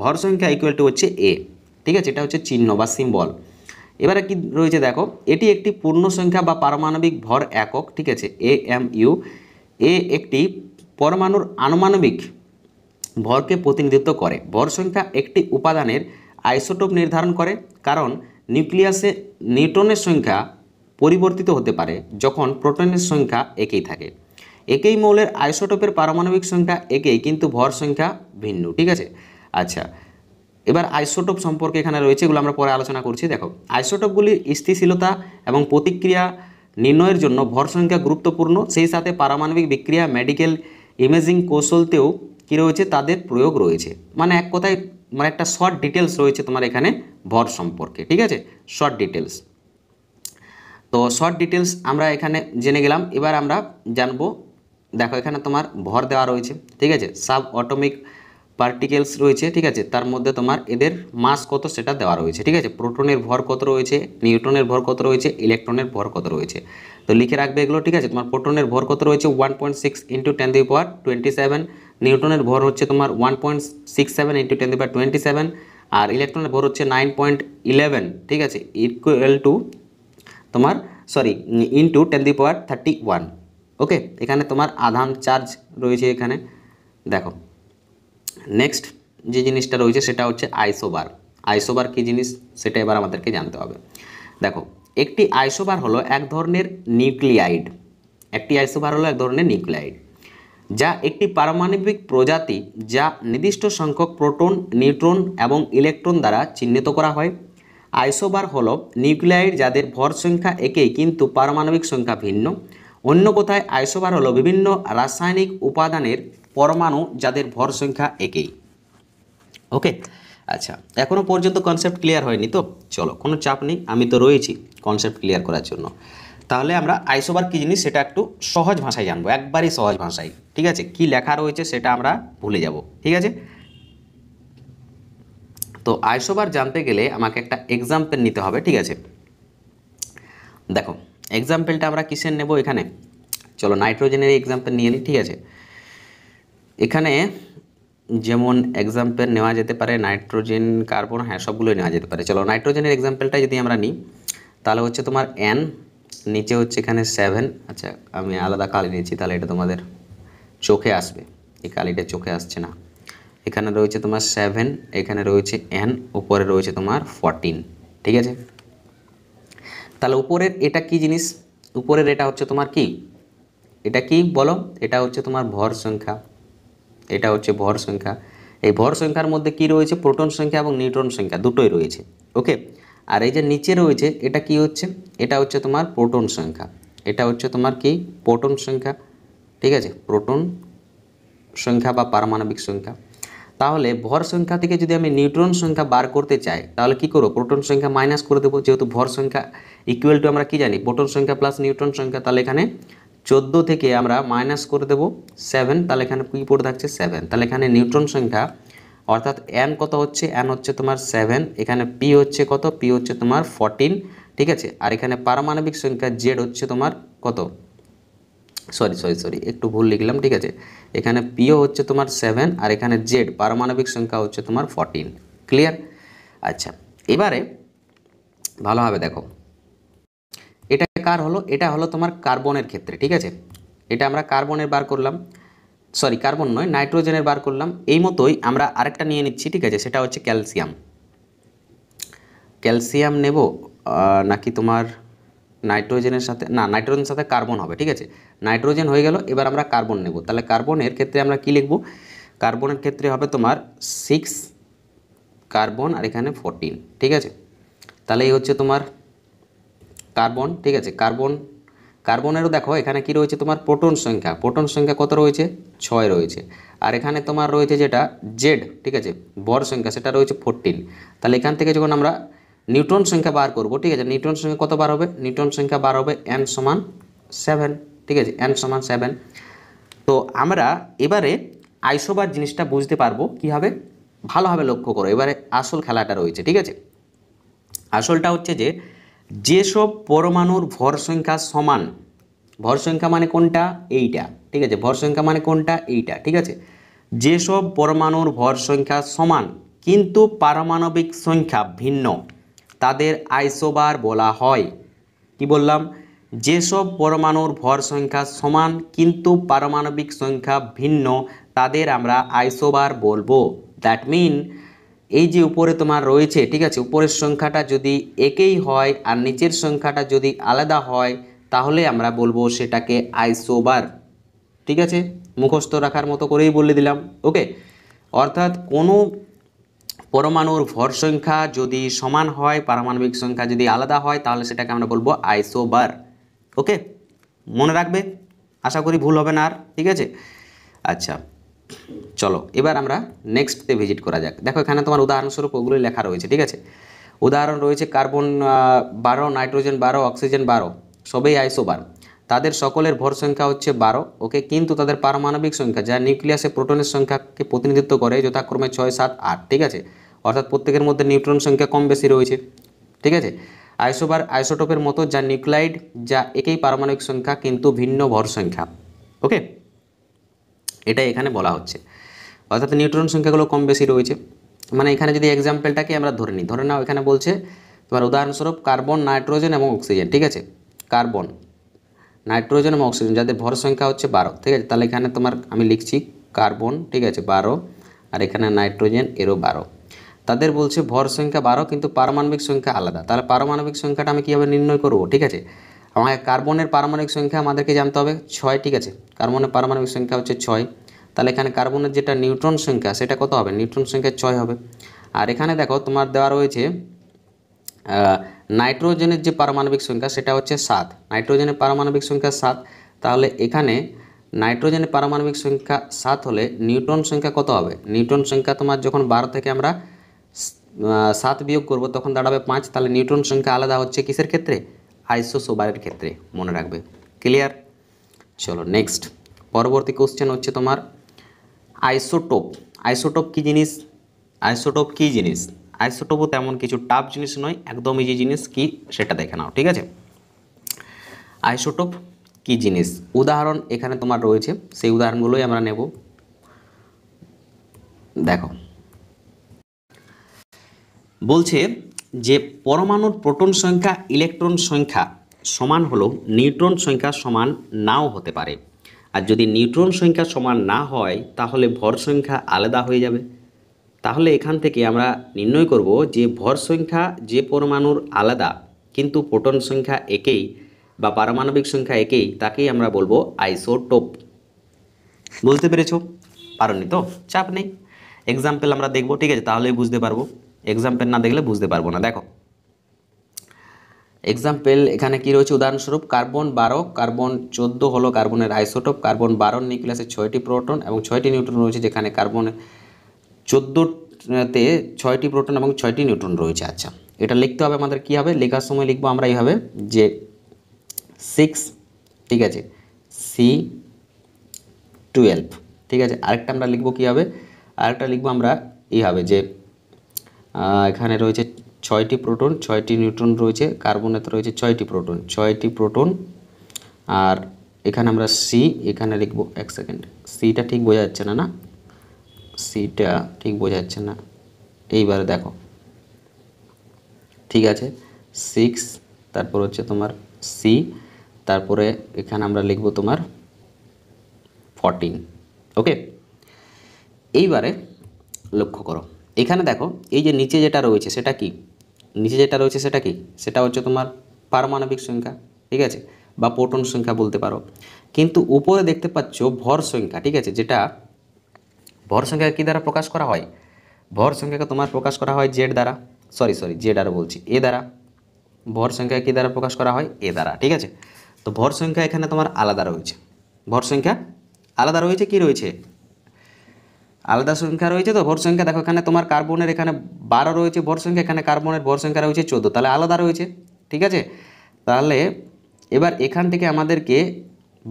ভর সংখ্যা ইকুয়াল টু হচ্ছে এ ঠিক আছে এটা হচ্ছে চিহ্ন বা সিম্বল এবারে কি রয়েছে দেখো এটি একটি পূর্ণ সংখ্যা বা পারমাণবিক ভর একক ঠিক আছে এ এম ইউ এ একটি পরমাণুর আনুমানবিক ভরকে প্রতিনিধিত্ব করে ভর সংখ্যা একটি উপাদানের আইসোটোপ নির্ধারণ করে কারণ নিউক্লিয়াসে নিউট্রনের সংখ্যা পরিবর্তিত হতে পারে যখন প্রোটনের সংখ্যা একই থাকে একই মৌলের আইসোটোপের পারমাণবিক সংখ্যা একই কিন্তু ভর সংখ্যা ভিন্ন ঠিক আছে আচ্ছা এবার আইসোটোপ সম্পর্কে এখানে রয়েছে এগুলো আমরা পরে আলোচনা করছি দেখো আইসোটোপগুলির স্থিতিশীলতা এবং প্রতিক্রিয়া নির্ণয়ের জন্য ভর সংখ্যা গুরুত্বপূর্ণ সেই সাথে পারমাণবিক বিক্রিয়া মেডিকেল ইমেজিং কৌশলতেও কী রয়েছে তাদের প্রয়োগ রয়েছে মানে এক কথায় মানে একটা শর্ট ডিটেলস রয়েছে তোমার এখানে ভর সম্পর্কে ঠিক আছে শর্ট ডিটেলস তো শর্ট ডিটেলস আমরা এখানে জেনে গেলাম এবার আমরা জানবো দেখো এখানে তোমার ভর দেওয়া রয়েছে ঠিক আছে সাব অটোমিক পার্টিকেলস রয়েছে ঠিক আছে তার মধ্যে তোমার এদের মাস কত সেটা দেওয়া রয়েছে ঠিক আছে প্রোটনের ভর কত রয়েছে নিউট্রনের ভর কত রয়েছে ইলেকট্রনের ভর কত রয়েছে তো লিখে রাখবে এগুলো ঠিক আছে তোমার প্রোটনের ভর কত রয়েছে one point six into ten the power twenty seven নিউটনের ভর হচ্ছে তোমার one point six seven into ten the twenty seven আর ইলেকট্রনের ভর হচ্ছে নাইন পয়েন্ট ইলেভেন ঠিক আছে ইকুয়াল টু তোমার sorry into ten the power thirty one okay এখানে তোমার আধান চার্জ রয়েছে এখানে দেখো নেক্সট যে জিনিসটা রয়েছে সেটা হচ্ছে আইসোবার আইসোবার কী জিনিস সেটা এবার আমাদেরকে জানতে হবে দেখো একটি আইসোবার হলো এক ধরনের নিউক্লিয়াইড একটি আইসোবার হলো এক ধরনের নিউক্লিয়াইড যা একটি পারমাণবিক প্রজাতি যা নির্দিষ্ট সংখ্যক প্রোটন নিউট্রন এবং ইলেকট্রন দ্বারা চিহ্নিত করা হয় আইসোবার হল নিউক্লিয়াইড যাদের ভর সংখ্যা একই কিন্তু পারমাণবিক সংখ্যা ভিন্ন অন্য কোথায় আইসোবার হল বিভিন্ন রাসায়নিক উপাদানের পরমাণু যাদের ভর সংখ্যা একই ওকে আচ্ছা এখনও পর্যন্ত কনসেপ্ট ক্লিয়ার হয়নি তো চলো কোনো চাপ নেই আমি তো রয়েছি কনসেপ্ট ক্লিয়ার করার জন্য তাহলে আমরা আইসোবার কী জিনিস সেটা একটু সহজ ভাষায় জানবো একবারই সহজ ভাষায় ঠিক আছে কি লেখা রয়েছে সেটা আমরা ভুলে যাব ঠিক আছে তো আইসোবার জানতে গেলে আমাকে একটা এক্সাম্পল নিতে হবে ঠিক আছে দেখো এক্সাম্পলটা আমরা কিসের নেব এখানে চলো নাইট্রোজেনের এক্সাম্পল নিয়ে নিই ঠিক আছে এখানে যেমন এক্সাম্পল নেওয়া যেতে পারে নাইট্রোজেন কার্বন হ্যাঁ সবগুলোই নেওয়া যেতে পারে চলো নাইট্রোজেনের এক্সাম্পলটা যদি আমরা নিই তাহলে হচ্ছে তোমার এন নিচে হচ্ছে এখানে সেভেন আচ্ছা আমি আলাদা কালি নিয়েছি তাহলে এটা তোমাদের চোখে আসবে এই কালিটা চোখে আসছে না এখানে রয়েছে তোমার সেভেন এখানে রয়েছে এন উপরে রয়েছে তোমার ফরটিন ঠিক আছে তাহলে উপরের এটা কি জিনিস উপরের এটা হচ্ছে তোমার কি এটা কি বলো এটা হচ্ছে তোমার ভর সংখ্যা এটা হচ্ছে ভর সংখ্যা এই ভর সংখ্যার মধ্যে কি রয়েছে প্রোটন সংখ্যা এবং নিউট্রন সংখ্যা দুটোই রয়েছে ওকে আর এই যে নিচে রয়েছে এটা কি হচ্ছে এটা হচ্ছে তোমার প্রোটন সংখ্যা এটা হচ্ছে তোমার কি প্রোটন সংখ্যা ঠিক আছে প্রোটন সংখ্যা বা পারমাণবিক সংখ্যা তাহলে ভর সংখ্যা থেকে যদি আমি নিউট্রন সংখ্যা বার করতে চাই তাহলে কি করব প্রোটন সংখ্যা মাইনাস করে দেবো যেহেতু ভর সংখ্যা ইকুয়াল টু আমরা কি জানি প্রোটন সংখ্যা প্লাস নিউট্রন সংখ্যা তাহলে এখানে চোদ্দো থেকে আমরা মাইনাস করে দেবো সেভেন তাহলে এখানে কি পড়ে থাকছে সেভেন তাহলে এখানে নিউট্রন সংখ্যা অর্থাৎ এন কত হচ্ছে এন হচ্ছে তোমার সেভেন এখানে পি হচ্ছে কত পি হচ্ছে তোমার ফর্টিন ঠিক আছে আর এখানে পারমাণবিক সংখ্যা জেড হচ্ছে তোমার কত সরি সরি সরি একটু ভুল লিখলাম ঠিক আছে এখানে পিও হচ্ছে তোমার সেভেন আর এখানে জেড পারমাণবিক সংখ্যা হচ্ছে তোমার ফর্টিন ক্লিয়ার আচ্ছা এবারে ভালোভাবে দেখো এটা কার হলো এটা হলো তোমার কার্বনের ক্ষেত্রে ঠিক আছে এটা আমরা কার্বনের বার করলাম সরি কার্বন নয় নাইট্রোজেনের বার করলাম এই মতোই আমরা আরেকটা নিয়ে নিচ্ছি ঠিক আছে সেটা হচ্ছে ক্যালসিয়াম ক্যালসিয়াম নেব নাকি তোমার নাইট্রোজেনের সাথে না নাইট্রোজেনের সাথে কার্বন হবে ঠিক আছে নাইট্রোজেন হয়ে গেল এবার আমরা কার্বন নেব তাহলে কার্বনের ক্ষেত্রে আমরা কি লিখব কার্বনের ক্ষেত্রে হবে তোমার সিক্স কার্বন আর এখানে ফোরটিন ঠিক আছে তাহলে এই হচ্ছে তোমার কার্বন ঠিক আছে কার্বন কার্বনেরও দেখো এখানে কি রয়েছে তোমার প্রোটন সংখ্যা প্রোটন সংখ্যা কত রয়েছে ছয় রয়েছে আর এখানে তোমার রয়েছে যেটা জেড ঠিক আছে বর সংখ্যা সেটা রয়েছে ফোরটিন তাহলে এখান থেকে যখন আমরা নিউট্রন সংখ্যা বার করব ঠিক আছে নিউট্রন সংখ্যা কত বার হবে নিউট্রন সংখ্যা বার হবে এন সমান সেভেন ঠিক আছে এন সমান সেভেন তো আমরা এবারে আইসোবার জিনিসটা বুঝতে পারবো কীভাবে ভালোভাবে লক্ষ্য করো এবারে আসল খেলাটা রয়েছে ঠিক আছে আসলটা হচ্ছে যে যেসব পরমাণুর ভর সংখ্যা সমান ভর সংখ্যা মানে কোনটা এইটা ঠিক আছে ভর সংখ্যা মানে কোনটা এইটা ঠিক আছে যেসব পরমাণুর ভর সংখ্যা সমান কিন্তু পারমাণবিক সংখ্যা ভিন্ন তাদের আইসোবার বলা হয় কি বললাম যেসব পরমাণুর ভর সংখ্যা সমান কিন্তু পারমাণবিক সংখ্যা ভিন্ন তাদের আমরা আইসোবার বলবো দ্যাট মিন এই যে উপরে তোমার রয়েছে ঠিক আছে উপরের সংখ্যাটা যদি একেই হয় আর নিচের সংখ্যাটা যদি আলাদা হয় তাহলে আমরা বলবো সেটাকে আইসোবার ঠিক আছে মুখস্থ রাখার মতো করেই বলে দিলাম ওকে অর্থাৎ কোনো পরমাণুর ভর সংখ্যা যদি সমান হয় পারমাণবিক সংখ্যা যদি আলাদা হয় তাহলে সেটাকে আমরা বলবো আইসোবার ওকে মনে রাখবে আশা করি ভুল হবে না আর ঠিক আছে আচ্ছা চলো এবার আমরা নেক্সটতে ভিজিট করা যাক দেখো এখানে তোমার উদাহরণস্বরূপ ওগুলোই লেখা রয়েছে ঠিক আছে উদাহরণ রয়েছে কার্বন বারো নাইট্রোজেন বারো অক্সিজেন বারো সবেই আইসোবার তাদের সকলের ভর সংখ্যা হচ্ছে বারো ওকে কিন্তু তাদের পারমাণবিক সংখ্যা যা নিউক্লিয়াসে প্রোটনের সংখ্যাকে প্রতিনিধিত্ব করে যথাক্রমে ছয় সাত আট ঠিক আছে অর্থাৎ প্রত্যেকের মধ্যে নিউট্রন সংখ্যা কম বেশি রয়েছে ঠিক আছে আইসোবার আইসোটোপের মতো যা নিউক্লাইড যা একেই পারমাণবিক সংখ্যা কিন্তু ভিন্ন ভর সংখ্যা ওকে এটা এখানে বলা হচ্ছে অর্থাৎ নিউট্রন সংখ্যাগুলো কম বেশি রয়েছে মানে এখানে যদি এক্সাম্পলটাকে আমরা ধরে নিই ধরে নাও এখানে বলছে তোমার উদাহরণস্বরূপ কার্বন নাইট্রোজেন এবং অক্সিজেন ঠিক আছে কার্বন নাইট্রোজেন এবং অক্সিজেন যাদের ভর সংখ্যা হচ্ছে বারো ঠিক আছে তাহলে এখানে তোমার আমি লিখছি কার্বন ঠিক আছে বারো আর এখানে নাইট্রোজেন এরও বারো তাদের বলছে ভর সংখ্যা বারো কিন্তু পারমাণবিক সংখ্যা আলাদা তাহলে পারমাণবিক সংখ্যাটা আমি কীভাবে নির্ণয় করবো ঠিক আছে আমাকে কার্বনের পারমাণবিক সংখ্যা আমাদেরকে জানতে হবে ছয় ঠিক আছে কার্বনের পারমাণবিক সংখ্যা হচ্ছে ছয় তাহলে এখানে কার্বনের যেটা নিউট্রন সংখ্যা সেটা কত হবে নিউট্রন সংখ্যা ছয় হবে আর এখানে দেখো তোমার দেওয়া রয়েছে নাইট্রোজেনের যে পারমাণবিক সংখ্যা সেটা হচ্ছে সাত নাইট্রোজেনের পারমাণবিক সংখ্যা সাত তাহলে এখানে নাইট্রোজেনের পারমাণবিক সংখ্যা সাত হলে নিউট্রন সংখ্যা কত হবে নিউট্রন সংখ্যা তোমার যখন বারো থেকে আমরা সাত বিয়োগ করব তখন দাঁড়াবে পাঁচ তাহলে নিউট্রন সংখ্যা আলাদা হচ্ছে কিসের ক্ষেত্রে আইসোসোবারের ক্ষেত্রে মনে রাখবে ক্লিয়ার চলো নেক্সট পরবর্তী কোশ্চেন হচ্ছে তোমার আইসোটোপ আইসোটোপ কি জিনিস আইসোটোপ কি জিনিস আইসোটোপও তেমন কিছু টাফ জিনিস নয় একদম ইজি জিনিস কি সেটা দেখে নাও ঠিক আছে আইসোটোপ কি জিনিস উদাহরণ এখানে তোমার রয়েছে সেই উদাহরণগুলোই আমরা নেব দেখো বলছে যে পরমাণুর প্রোটন সংখ্যা ইলেকট্রন সংখ্যা সমান হলেও নিউট্রন সংখ্যা সমান নাও হতে পারে আর যদি নিউট্রন সংখ্যা সমান না হয় তাহলে ভর সংখ্যা আলাদা হয়ে যাবে তাহলে এখান থেকে আমরা নির্ণয় করব যে ভর সংখ্যা যে পরমাণুর আলাদা কিন্তু প্রোটন সংখ্যা একেই বা পারমাণবিক সংখ্যা একেই তাকেই আমরা বলবো আইসোটোপ বুঝতে পেরেছ পারি তো চাপ নেই এক্সাম্পল আমরা দেখব ঠিক আছে তাহলেই বুঝতে পারবো এক্সাম্পেল না দেখলে বুঝতে পারবো না দেখো এক্সাম্পেল এখানে কি রয়েছে উদাহরণস্বরূপ কার্বন বারো কার্বন চোদ্দ হলো কার্বনের আইসোটোপ কার্বন বারো নিউক্লিয়াসে ছয়টি প্রোটন এবং ছয়টি নিউট্রন রয়েছে যেখানে কার্বনের চোদ্দোতে ছয়টি প্রোটন এবং ছয়টি নিউট্রন রয়েছে আচ্ছা এটা লিখতে হবে আমাদের কি হবে লেখার সময় লিখবো আমরা এইভাবে যে সিক্স ঠিক আছে সি টুয়েলভ ঠিক আছে আরেকটা আমরা লিখবো কী হবে আরেকটা লিখবো আমরা এইভাবে যে এখানে রয়েছে ছয়টি প্রোটন ছয়টি নিউট্রন রয়েছে কার্বনেতে রয়েছে ছয়টি প্রোটন ছয়টি প্রোটন আর এখানে আমরা সি এখানে লিখব এক সেকেন্ড সিটা ঠিক বোঝা যাচ্ছে না না সিটা ঠিক বোঝা যাচ্ছে না এইবারে দেখো ঠিক আছে সিক্স তারপর হচ্ছে তোমার সি তারপরে এখানে আমরা লিখব তোমার ফর্টিন ওকে এইবারে লক্ষ্য করো এখানে দেখো এই যে নিচে যেটা রয়েছে সেটা কি নিচে যেটা রয়েছে সেটা কি সেটা হচ্ছে তোমার পারমাণবিক সংখ্যা ঠিক আছে বা পোটন সংখ্যা বলতে পারো কিন্তু উপরে দেখতে পাচ্ছ ভর সংখ্যা ঠিক আছে যেটা ভর সংখ্যা কী দ্বারা প্রকাশ করা হয় ভর সংখ্যাকে তোমার প্রকাশ করা হয় জেড দ্বারা সরি সরি জেড আর বলছি এ দ্বারা ভর সংখ্যা কী দ্বারা প্রকাশ করা হয় এ দ্বারা ঠিক আছে তো ভর সংখ্যা এখানে তোমার আলাদা রয়েছে ভর সংখ্যা আলাদা রয়েছে কি রয়েছে আলাদা সংখ্যা রয়েছে তো ভর সংখ্যা দেখো এখানে তোমার কার্বনের এখানে বারো রয়েছে ভর সংখ্যা এখানে কার্বনের ভর সংখ্যা রয়েছে চোদ্দো তাহলে আলাদা রয়েছে ঠিক আছে তাহলে এবার এখান থেকে আমাদেরকে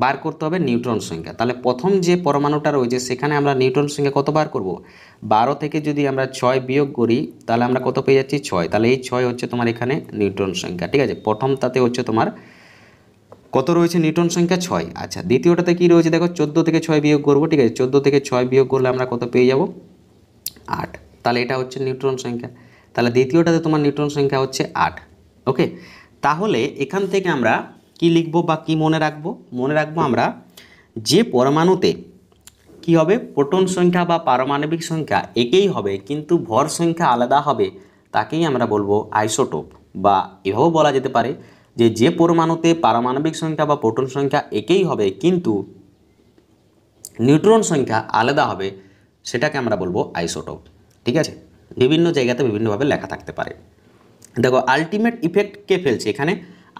বার করতে হবে নিউট্রন সংখ্যা তাহলে প্রথম যে পরমাণুটা রয়েছে সেখানে আমরা নিউট্রন সংখ্যা কত বার করব বারো থেকে যদি আমরা ছয় বিয়োগ করি তাহলে আমরা কত পেয়ে যাচ্ছি ছয় তাহলে এই ছয় হচ্ছে তোমার এখানে নিউট্রন সংখ্যা ঠিক আছে প্রথমটাতে হচ্ছে তোমার কত রয়েছে নিউটন সংখ্যা ছয় আচ্ছা দ্বিতীয়টাতে কি রয়েছে দেখো চোদ্দো থেকে ছয় বিয়োগ করবো ঠিক আছে চোদ্দো থেকে ছয় বিয়োগ করলে আমরা কত পেয়ে যাব আট তাহলে এটা হচ্ছে নিউট্রন সংখ্যা তাহলে দ্বিতীয়টাতে তোমার নিউট্রন সংখ্যা হচ্ছে আট ওকে তাহলে এখান থেকে আমরা কি লিখব বা কি মনে রাখবো মনে রাখবো আমরা যে পরমাণুতে কি হবে প্রোটন সংখ্যা বা পারমাণবিক সংখ্যা একেই হবে কিন্তু ভর সংখ্যা আলাদা হবে তাকেই আমরা বলবো আইসোটোপ বা এভাবেও বলা যেতে পারে যে যে পরমাণুতে পারমাণবিক সংখ্যা বা প্রোটন সংখ্যা একই হবে কিন্তু নিউট্রন সংখ্যা আলাদা হবে সেটাকে আমরা বলবো আইসোটোপ ঠিক আছে বিভিন্ন জায়গাতে বিভিন্নভাবে লেখা থাকতে পারে দেখো আলটিমেট ইফেক্ট কে ফেলছে এখানে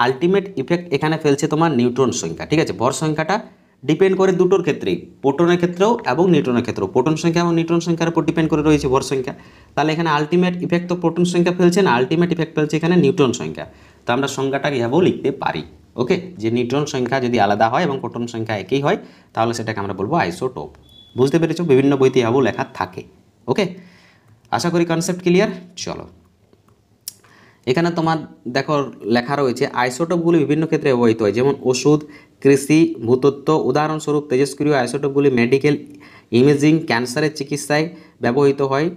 আলটিমেট ইফেক্ট এখানে ফেলছে তোমার নিউট্রন সংখ্যা ঠিক আছে ভর সংখ্যাটা ডিপেন্ড করে দুটোর ক্ষেত্রেই প্রোটনের ক্ষেত্রেও এবং নিউট্রনের ক্ষেত্রেও প্রোটন সংখ্যা এবং নিউট্রন সংখ্যার উপর ডিপেন্ড করে রয়েছে ভর সংখ্যা তাহলে এখানে আলটিমেট ইফেক্ট তো প্রোটন সংখ্যা ফেলছে না আলটিমেট ইফেক্ট ফেলছে এখানে নিউট্রন সংখ্যা তো আমরা সংখ্যাটাকে এভাবেও লিখতে পারি ওকে যে নিউট্রন সংখ্যা যদি আলাদা হয় এবং প্রোটন সংখ্যা একই হয় তাহলে সেটাকে আমরা বলবো আইসোটোপ বুঝতে পেরেছো বিভিন্ন বইতে এভাবেও লেখা থাকে ওকে আশা করি কনসেপ্ট ক্লিয়ার চলো এখানে তোমার দেখো লেখা রয়েছে আইসোটপগুলি বিভিন্ন ক্ষেত্রে ব্যবহৃত হয় যেমন ওষুধ কৃষি ভূতত্ত্ব উদাহরণস্বরূপ তেজস্ক্রিয় আইসোটপগুলি মেডিকেল ইমেজিং ক্যান্সারের চিকিৎসায় ব্যবহৃত হয়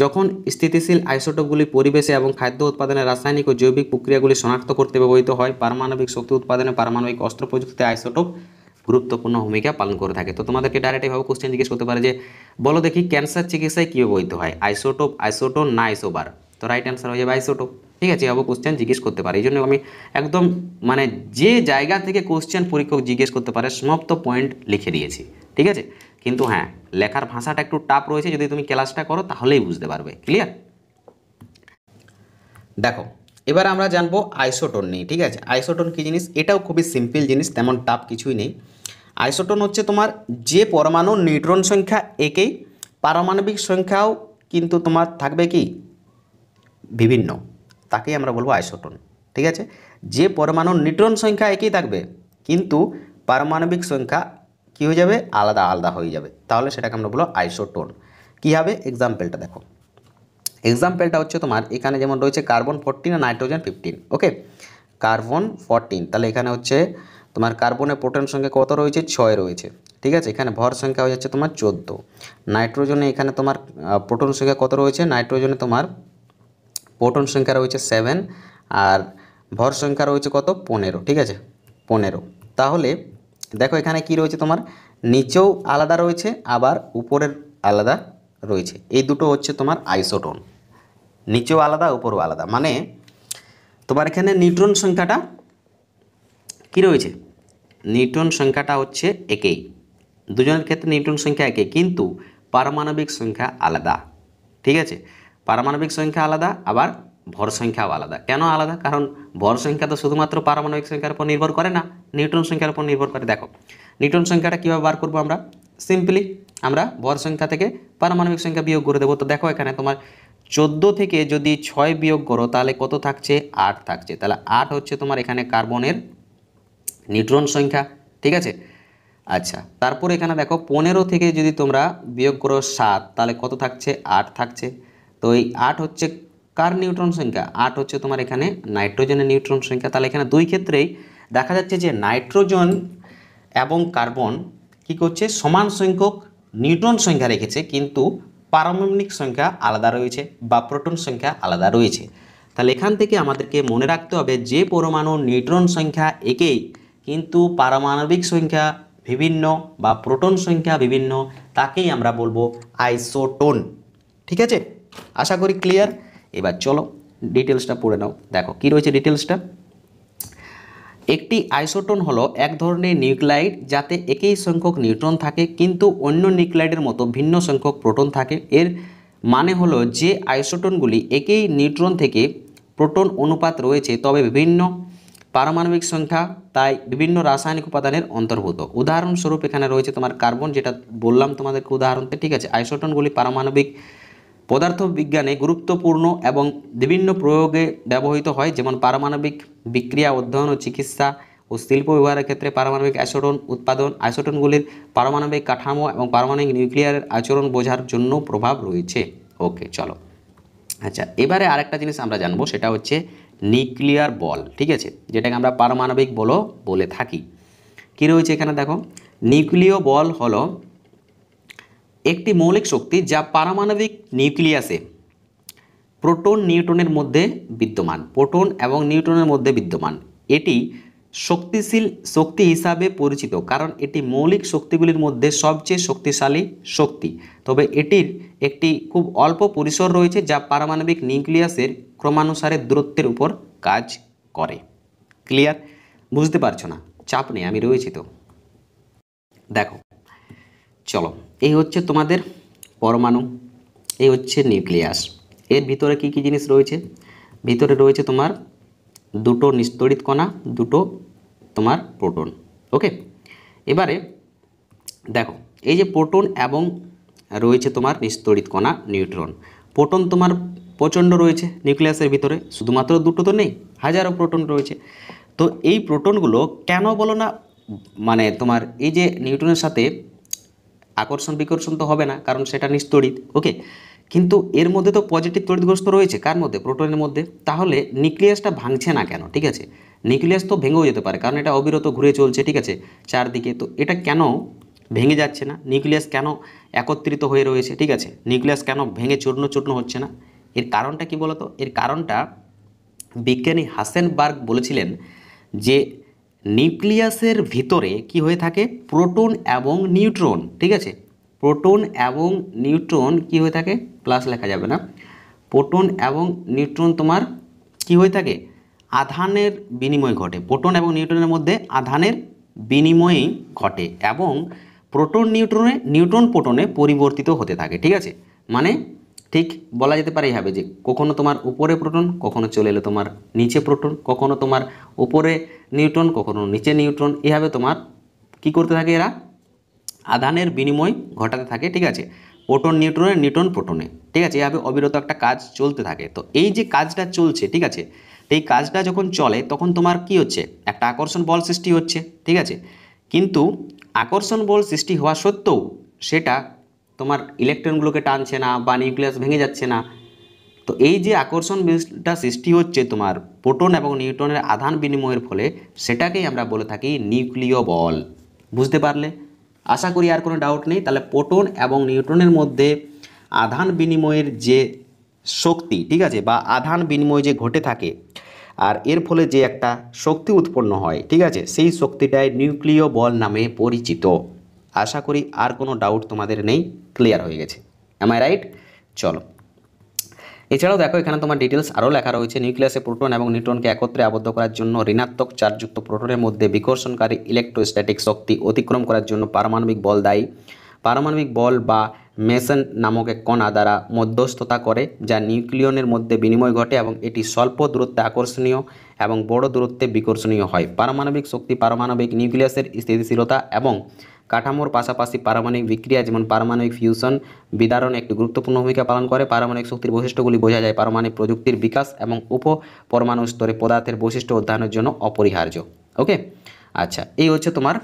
যখন স্থিতিশীল আইসোটপগুলি পরিবেশে এবং খাদ্য উৎপাদনে রাসায়নিক ও জৈবিক প্রক্রিয়াগুলি শনাক্ত করতে ব্যবহৃত হয় পারমাণবিক শক্তি উৎপাদনে পারমাণবিক অস্ত্র প্রযুক্তিতে আইসোটপ গুরুত্বপূর্ণ ভূমিকা পালন করে থাকে তো তোমাদেরকে ডাইরেক্ট এভাবে কোশ্চেন জিজ্ঞেস করতে পারে যে বলো দেখি ক্যান্সার চিকিৎসায় কী ব্যবহৃত হয় আইসোটোপ আইসোটো না আইসোবার তো রাইট অ্যান্সার হয়ে যাবে আইসোটোপ ঠিক আছে এভাবে কোশ্চেন জিজ্ঞেস করতে পারে এই জন্য আমি একদম মানে যে জায়গা থেকে কোশ্চেন পরীক্ষক জিজ্ঞেস করতে পারে সমাপ্ত পয়েন্ট লিখে দিয়েছি ঠিক আছে কিন্তু হ্যাঁ লেখার ভাষাটা একটু টাপ রয়েছে যদি তুমি ক্লাসটা করো তাহলেই বুঝতে পারবে ক্লিয়ার দেখো এবার আমরা জানবো আইসোটোন নিয়ে ঠিক আছে আইসোটোন কী জিনিস এটাও খুবই সিম্পল জিনিস তেমন টাপ কিছুই নেই আইসোটোন হচ্ছে তোমার যে পরমাণু নিউট্রন সংখ্যা একেই পারমাণবিক সংখ্যাও কিন্তু তোমার থাকবে কি বিভিন্ন তাকেই আমরা বলবো আইসোটন ঠিক আছে যে পরমাণুর নিউট্রন সংখ্যা একই থাকবে কিন্তু পারমাণবিক সংখ্যা কি হয়ে যাবে আলাদা আলাদা হয়ে যাবে তাহলে সেটাকে আমরা বলবো আইসোটোন কী হবে এক্সাম্পলটা দেখো এক্সাম্পলটা হচ্ছে তোমার এখানে যেমন রয়েছে কার্বন ফোরটিন আর nitrogen fifteen okay carbon fourteen তাহলে এখানে হচ্ছে তোমার কার্বনের প্রোটন সংখ্যা কত রয়েছে ছয় রয়েছে ঠিক আছে এখানে ভর সংখ্যা হয়ে যাচ্ছে তোমার চোদ্দো নাইট্রোজেনে এখানে তোমার প্রোটন সংখ্যা কত রয়েছে নাইট্রোজেনে তোমার প্রোটন সংখ্যা রয়েছে সেভেন আর ভর সংখ্যা রয়েছে কত পনেরো ঠিক আছে পনেরো তাহলে দেখো এখানে কি রয়েছে তোমার নিচেও আলাদা রয়েছে আবার উপরের আলাদা রয়েছে এই দুটো হচ্ছে তোমার আইসোটন নিচেও আলাদা উপরও আলাদা মানে তোমার এখানে নিউট্রন সংখ্যাটা কি রয়েছে নিউট্রন সংখ্যাটা হচ্ছে একই দুজনের ক্ষেত্রে নিউট্রন সংখ্যা একই কিন্তু পারমাণবিক সংখ্যা আলাদা ঠিক আছে পারমাণবিক সংখ্যা আলাদা আবার ভর সংখ্যাও আলাদা কেন আলাদা কারণ ভর সংখ্যা তো শুধুমাত্র পারমাণবিক সংখ্যার উপর নির্ভর করে না নিউটন সংখ্যার উপর নির্ভর করে দেখো নিউটন সংখ্যাটা কীভাবে বার করবো আমরা সিম্পলি আমরা ভর সংখ্যা থেকে পারমাণবিক সংখ্যা বিয়োগ করে দেবো তো দেখো এখানে তোমার চোদ্দো থেকে যদি ছয় বিয়োগ করো তাহলে কত থাকছে আট থাকছে তাহলে আট হচ্ছে তোমার এখানে কার্বনের নিউট্রন সংখ্যা ঠিক আছে আচ্ছা তারপর এখানে দেখো পনেরো থেকে যদি তোমরা বিয়োগ করো সাত তাহলে কত থাকছে আট থাকছে তো এই আট হচ্ছে কার নিউট্রন সংখ্যা আট হচ্ছে তোমার এখানে নাইট্রোজেনের নিউট্রন সংখ্যা তাহলে এখানে দুই ক্ষেত্রেই দেখা যাচ্ছে যে নাইট্রোজেন এবং কার্বন কি করছে সমান সংখ্যক নিউট্রন সংখ্যা রেখেছে কিন্তু পারমাণবিক সংখ্যা আলাদা রয়েছে বা প্রোটন সংখ্যা আলাদা রয়েছে তাহলে এখান থেকে আমাদেরকে মনে রাখতে হবে যে পরমাণু নিউট্রন সংখ্যা একেই কিন্তু পারমাণবিক সংখ্যা বিভিন্ন বা প্রোটন সংখ্যা বিভিন্ন তাকেই আমরা বলবো আইসোটোন ঠিক আছে আশা করি ক্লিয়ার এবার চলো ডিটেলসটা পড়ে নাও দেখো কি রয়েছে ডিটেলসটা একটি আইসোটোন হলো এক ধরনের নিউক্লাইড যাতে একই সংখ্যক নিউট্রন থাকে কিন্তু অন্য নিউক্লাইডের মতো ভিন্ন সংখ্যক প্রোটন থাকে এর মানে হলো যে আইসোটোনগুলি একই নিউট্রন থেকে প্রোটন অনুপাত রয়েছে তবে বিভিন্ন পারমাণবিক সংখ্যা তাই বিভিন্ন রাসায়নিক উপাদানের অন্তর্ভুক্ত উদাহরণস্বরূপ এখানে রয়েছে তোমার কার্বন যেটা বললাম তোমাদেরকে উদাহরণতে ঠিক আছে আইসোটনগুলি পারমাণবিক পদার্থবিজ্ঞানে গুরুত্বপূর্ণ এবং বিভিন্ন প্রয়োগে ব্যবহৃত হয় যেমন পারমাণবিক বিক্রিয়া অধ্যয়ন ও চিকিৎসা ও শিল্প ব্যবহারের ক্ষেত্রে পারমাণবিক অ্যাসোটন উৎপাদন অ্যাসোটনগুলির পারমাণবিক কাঠামো এবং পারমাণবিক নিউক্লিয়ারের আচরণ বোঝার জন্য প্রভাব রয়েছে ওকে চলো আচ্ছা এবারে আরেকটা জিনিস আমরা জানবো সেটা হচ্ছে নিউক্লিয়ার বল ঠিক আছে যেটাকে আমরা পারমাণবিক বলও বলে থাকি কী রয়েছে এখানে দেখো নিউক্লিয় বল হলো একটি মৌলিক শক্তি যা পারমাণবিক নিউক্লিয়াসে প্রোটন নিউটনের মধ্যে বিদ্যমান প্রোটন এবং নিউটনের মধ্যে বিদ্যমান এটি শক্তিশীল শক্তি হিসাবে পরিচিত কারণ এটি মৌলিক শক্তিগুলির মধ্যে সবচেয়ে শক্তিশালী শক্তি তবে এটির একটি খুব অল্প পরিসর রয়েছে যা পারমাণবিক নিউক্লিয়াসের ক্রমানুসারে দূরত্বের উপর কাজ করে ক্লিয়ার বুঝতে পারছো না চাপ নেই আমি রয়েছি তো দেখো চলো এই হচ্ছে তোমাদের পরমাণু এই হচ্ছে নিউক্লিয়াস এর ভিতরে কি কি জিনিস রয়েছে ভিতরে রয়েছে তোমার দুটো নিস্তড়িত কণা দুটো তোমার প্রোটন ওকে এবারে দেখো এই যে প্রোটন এবং রয়েছে তোমার নিস্তড়িত কণা নিউট্রন প্রোটন তোমার প্রচণ্ড রয়েছে নিউক্লিয়াসের ভিতরে শুধুমাত্র দুটো তো নেই হাজারো প্রোটন রয়েছে তো এই প্রোটনগুলো কেন বলো না মানে তোমার এই যে নিউট্রনের সাথে আকর্ষণ বিকর্ষণ তো হবে না কারণ সেটা নিস্তড়িত ওকে কিন্তু এর মধ্যে তো পজিটিভ তড়িৎগ্রস্ত রয়েছে কার মধ্যে প্রোটনের মধ্যে তাহলে নিউক্লিয়াসটা ভাঙছে না কেন ঠিক আছে নিউক্লিয়াস তো ভেঙেও যেতে পারে কারণ এটা অবিরত ঘুরে চলছে ঠিক আছে চারদিকে তো এটা কেন ভেঙে যাচ্ছে না নিউক্লিয়াস কেন একত্রিত হয়ে রয়েছে ঠিক আছে নিউক্লিয়াস কেন ভেঙে চূর্ণ চূর্ণ হচ্ছে না এর কারণটা কি বলতো এর কারণটা বিজ্ঞানী হাসেনবার্গ বলেছিলেন যে নিউক্লিয়াসের ভিতরে কি হয়ে থাকে প্রোটন এবং নিউট্রন ঠিক আছে প্রোটন এবং নিউট্রন কি হয়ে থাকে প্লাস লেখা যাবে না প্রোটন এবং নিউট্রন তোমার কি হয়ে থাকে আধানের বিনিময় ঘটে প্রোটন এবং নিউট্রনের মধ্যে আধানের বিনিময়ই ঘটে এবং প্রোটন নিউট্রনে নিউট্রন প্রোটনে পরিবর্তিত হতে থাকে ঠিক আছে মানে ঠিক বলা যেতে পারে হবে যে কখনো তোমার উপরে প্রোটন কখনো চলে এলো তোমার নিচে প্রোটন কখনো তোমার উপরে নিউট্রন কখনো নিচে নিউট্রন এভাবে তোমার কি করতে থাকে এরা আধানের বিনিময় ঘটাতে থাকে ঠিক আছে প্রোটন নিউট্রনে নিউট্রন প্রোটনে ঠিক আছে এভাবে অবিরত একটা কাজ চলতে থাকে তো এই যে কাজটা চলছে ঠিক আছে এই কাজটা যখন চলে তখন তোমার কি হচ্ছে একটা আকর্ষণ বল সৃষ্টি হচ্ছে ঠিক আছে কিন্তু আকর্ষণ বল সৃষ্টি হওয়া সত্ত্বেও সেটা তোমার ইলেকট্রনগুলোকে টানছে না বা নিউক্লিয়াস ভেঙে যাচ্ছে না তো এই যে আকর্ষণ বিলটা সৃষ্টি হচ্ছে তোমার প্রোটন এবং নিউট্রনের আধান বিনিময়ের ফলে সেটাকেই আমরা বলে থাকি নিউক্লিয় বল বুঝতে পারলে আশা করি আর কোনো ডাউট নেই তাহলে প্রোটন এবং নিউট্রনের মধ্যে আধান বিনিময়ের যে শক্তি ঠিক আছে বা আধান বিনিময় যে ঘটে থাকে আর এর ফলে যে একটা শক্তি উৎপন্ন হয় ঠিক আছে সেই শক্তিটাই নিউক্লিয় বল নামে পরিচিত আশা করি আর কোনো ডাউট তোমাদের নেই ক্লিয়ার হয়ে গেছে এম আই রাইট চলো এছাড়াও দেখো এখানে তোমার ডিটেলস আরও লেখা রয়েছে নিউক্লিয়াসে প্রোটন এবং নিউট্রনকে একত্রে আবদ্ধ করার জন্য ঋণাত্মক চার্জযুক্ত প্রোটনের মধ্যে বিকর্ষণকারী ইলেকট্রোস্ট্যাটিক শক্তি অতিক্রম করার জন্য পারমাণবিক বল দায়ী পারমাণবিক বল বা মেসেন নামক এক কণা দ্বারা মধ্যস্থতা করে যা নিউক্লিয়নের মধ্যে বিনিময় ঘটে এবং এটি স্বল্প দূরত্বে আকর্ষণীয় এবং বড় দূরত্বে বিকর্ষণীয় হয় পারমাণবিক শক্তি পারমাণবিক নিউক্লিয়াসের স্থিতিশীলতা এবং কাঠামোর পাশাপাশি পারমাণবিক বিক্রিয়া যেমন পারমাণবিক ফিউশন বিদারণ একটি গুরুত্বপূর্ণ ভূমিকা পালন করে পারমাণবিক শক্তির বৈশিষ্ট্যগুলি বোঝা যায় পারমাণবিক প্রযুক্তির বিকাশ এবং উপ পরমাণু স্তরে পদার্থের বৈশিষ্ট্য অধ্যয়নের জন্য অপরিহার্য ওকে আচ্ছা এই হচ্ছে তোমার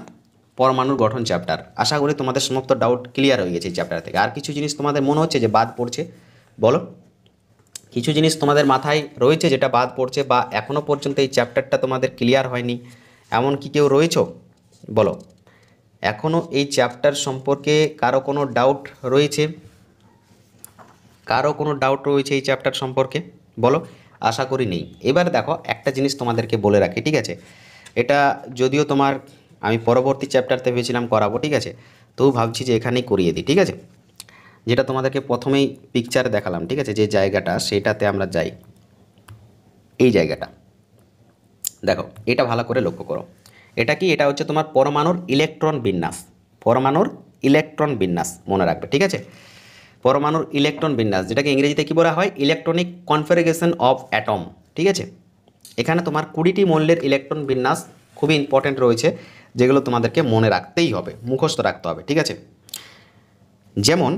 পরমাণুর গঠন চ্যাপ্টার আশা করি তোমাদের সমস্ত ডাউট ক্লিয়ার হয়ে গেছে এই চ্যাপ্টার থেকে আর কিছু জিনিস তোমাদের মনে হচ্ছে যে বাদ পড়ছে বলো কিছু জিনিস তোমাদের মাথায় রয়েছে যেটা বাদ পড়ছে বা এখনও পর্যন্ত এই চ্যাপ্টারটা তোমাদের ক্লিয়ার হয়নি এমন কি কেউ রয়েছ বলো এখনও এই চ্যাপ্টার সম্পর্কে কারো কোনো ডাউট রয়েছে কারো কোনো ডাউট রয়েছে এই চ্যাপ্টার সম্পর্কে বলো আশা করি নেই এবার দেখো একটা জিনিস তোমাদেরকে বলে রাখি ঠিক আছে এটা যদিও তোমার আমি পরবর্তী চ্যাপ্টারতে ভেবেছিলাম করাবো ঠিক আছে তো ভাবছি যে এখানেই করিয়ে দিই ঠিক আছে যেটা তোমাদেরকে প্রথমেই পিকচার দেখালাম ঠিক আছে যে জায়গাটা সেটাতে আমরা যাই এই জায়গাটা দেখো এটা ভালো করে লক্ষ্য করো এটা কি এটা হচ্ছে তোমার পরমাণুর ইলেকট্রন বিন্যাস পরমাণুর ইলেকট্রন বিন্যাস মনে রাখবে ঠিক আছে পরমাণুর ইলেকট্রন বিন্যাস যেটাকে ইংরেজিতে কী বলা হয় ইলেকট্রনিক কনফারেগেশন অফ অ্যাটম ঠিক আছে এখানে তোমার কুড়িটি মূল্যের ইলেকট্রন বিন্যাস খুবই ইম্পর্ট্যান্ট রয়েছে যেগুলো তোমাদেরকে মনে রাখতেই হবে মুখস্থ রাখতে হবে ঠিক আছে যেমন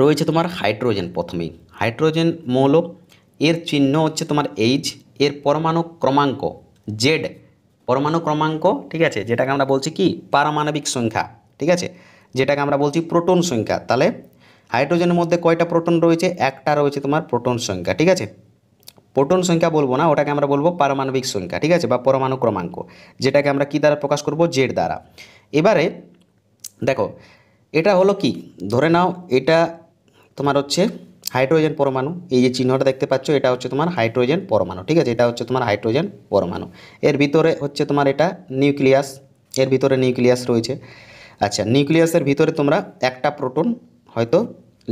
রয়েছে তোমার হাইড্রোজেন প্রথমেই হাইড্রোজেন মৌল এর চিহ্ন হচ্ছে তোমার এইচ এর পরমাণু ক্রমাঙ্ক জেড পরমাণু ক্রমাঙ্ক ঠিক আছে যেটাকে আমরা বলছি কি পারমাণবিক সংখ্যা ঠিক আছে যেটাকে আমরা বলছি প্রোটন সংখ্যা তাহলে হাইড্রোজেনের মধ্যে কয়টা প্রোটন রয়েছে একটা রয়েছে তোমার প্রোটন সংখ্যা ঠিক আছে প্রোটন সংখ্যা বলবো না ওটাকে আমরা বলবো পারমাণবিক সংখ্যা ঠিক আছে বা পরমাণু ক্রমাঙ্ক যেটাকে আমরা কী দ্বারা প্রকাশ করব জেড দ্বারা এবারে দেখো এটা হলো কি ধরে নাও এটা তোমার হচ্ছে হাইড্রোজেন পরমাণু এই যে চিহ্নটা দেখতে পাচ্ছ এটা হচ্ছে তোমার হাইড্রোজেন পরমাণু ঠিক আছে এটা হচ্ছে তোমার হাইড্রোজেন পরমাণু এর ভিতরে হচ্ছে তোমার এটা নিউক্লিয়াস এর ভিতরে নিউক্লিয়াস রয়েছে আচ্ছা নিউক্লিয়াসের ভিতরে তোমরা একটা প্রোটন হয়তো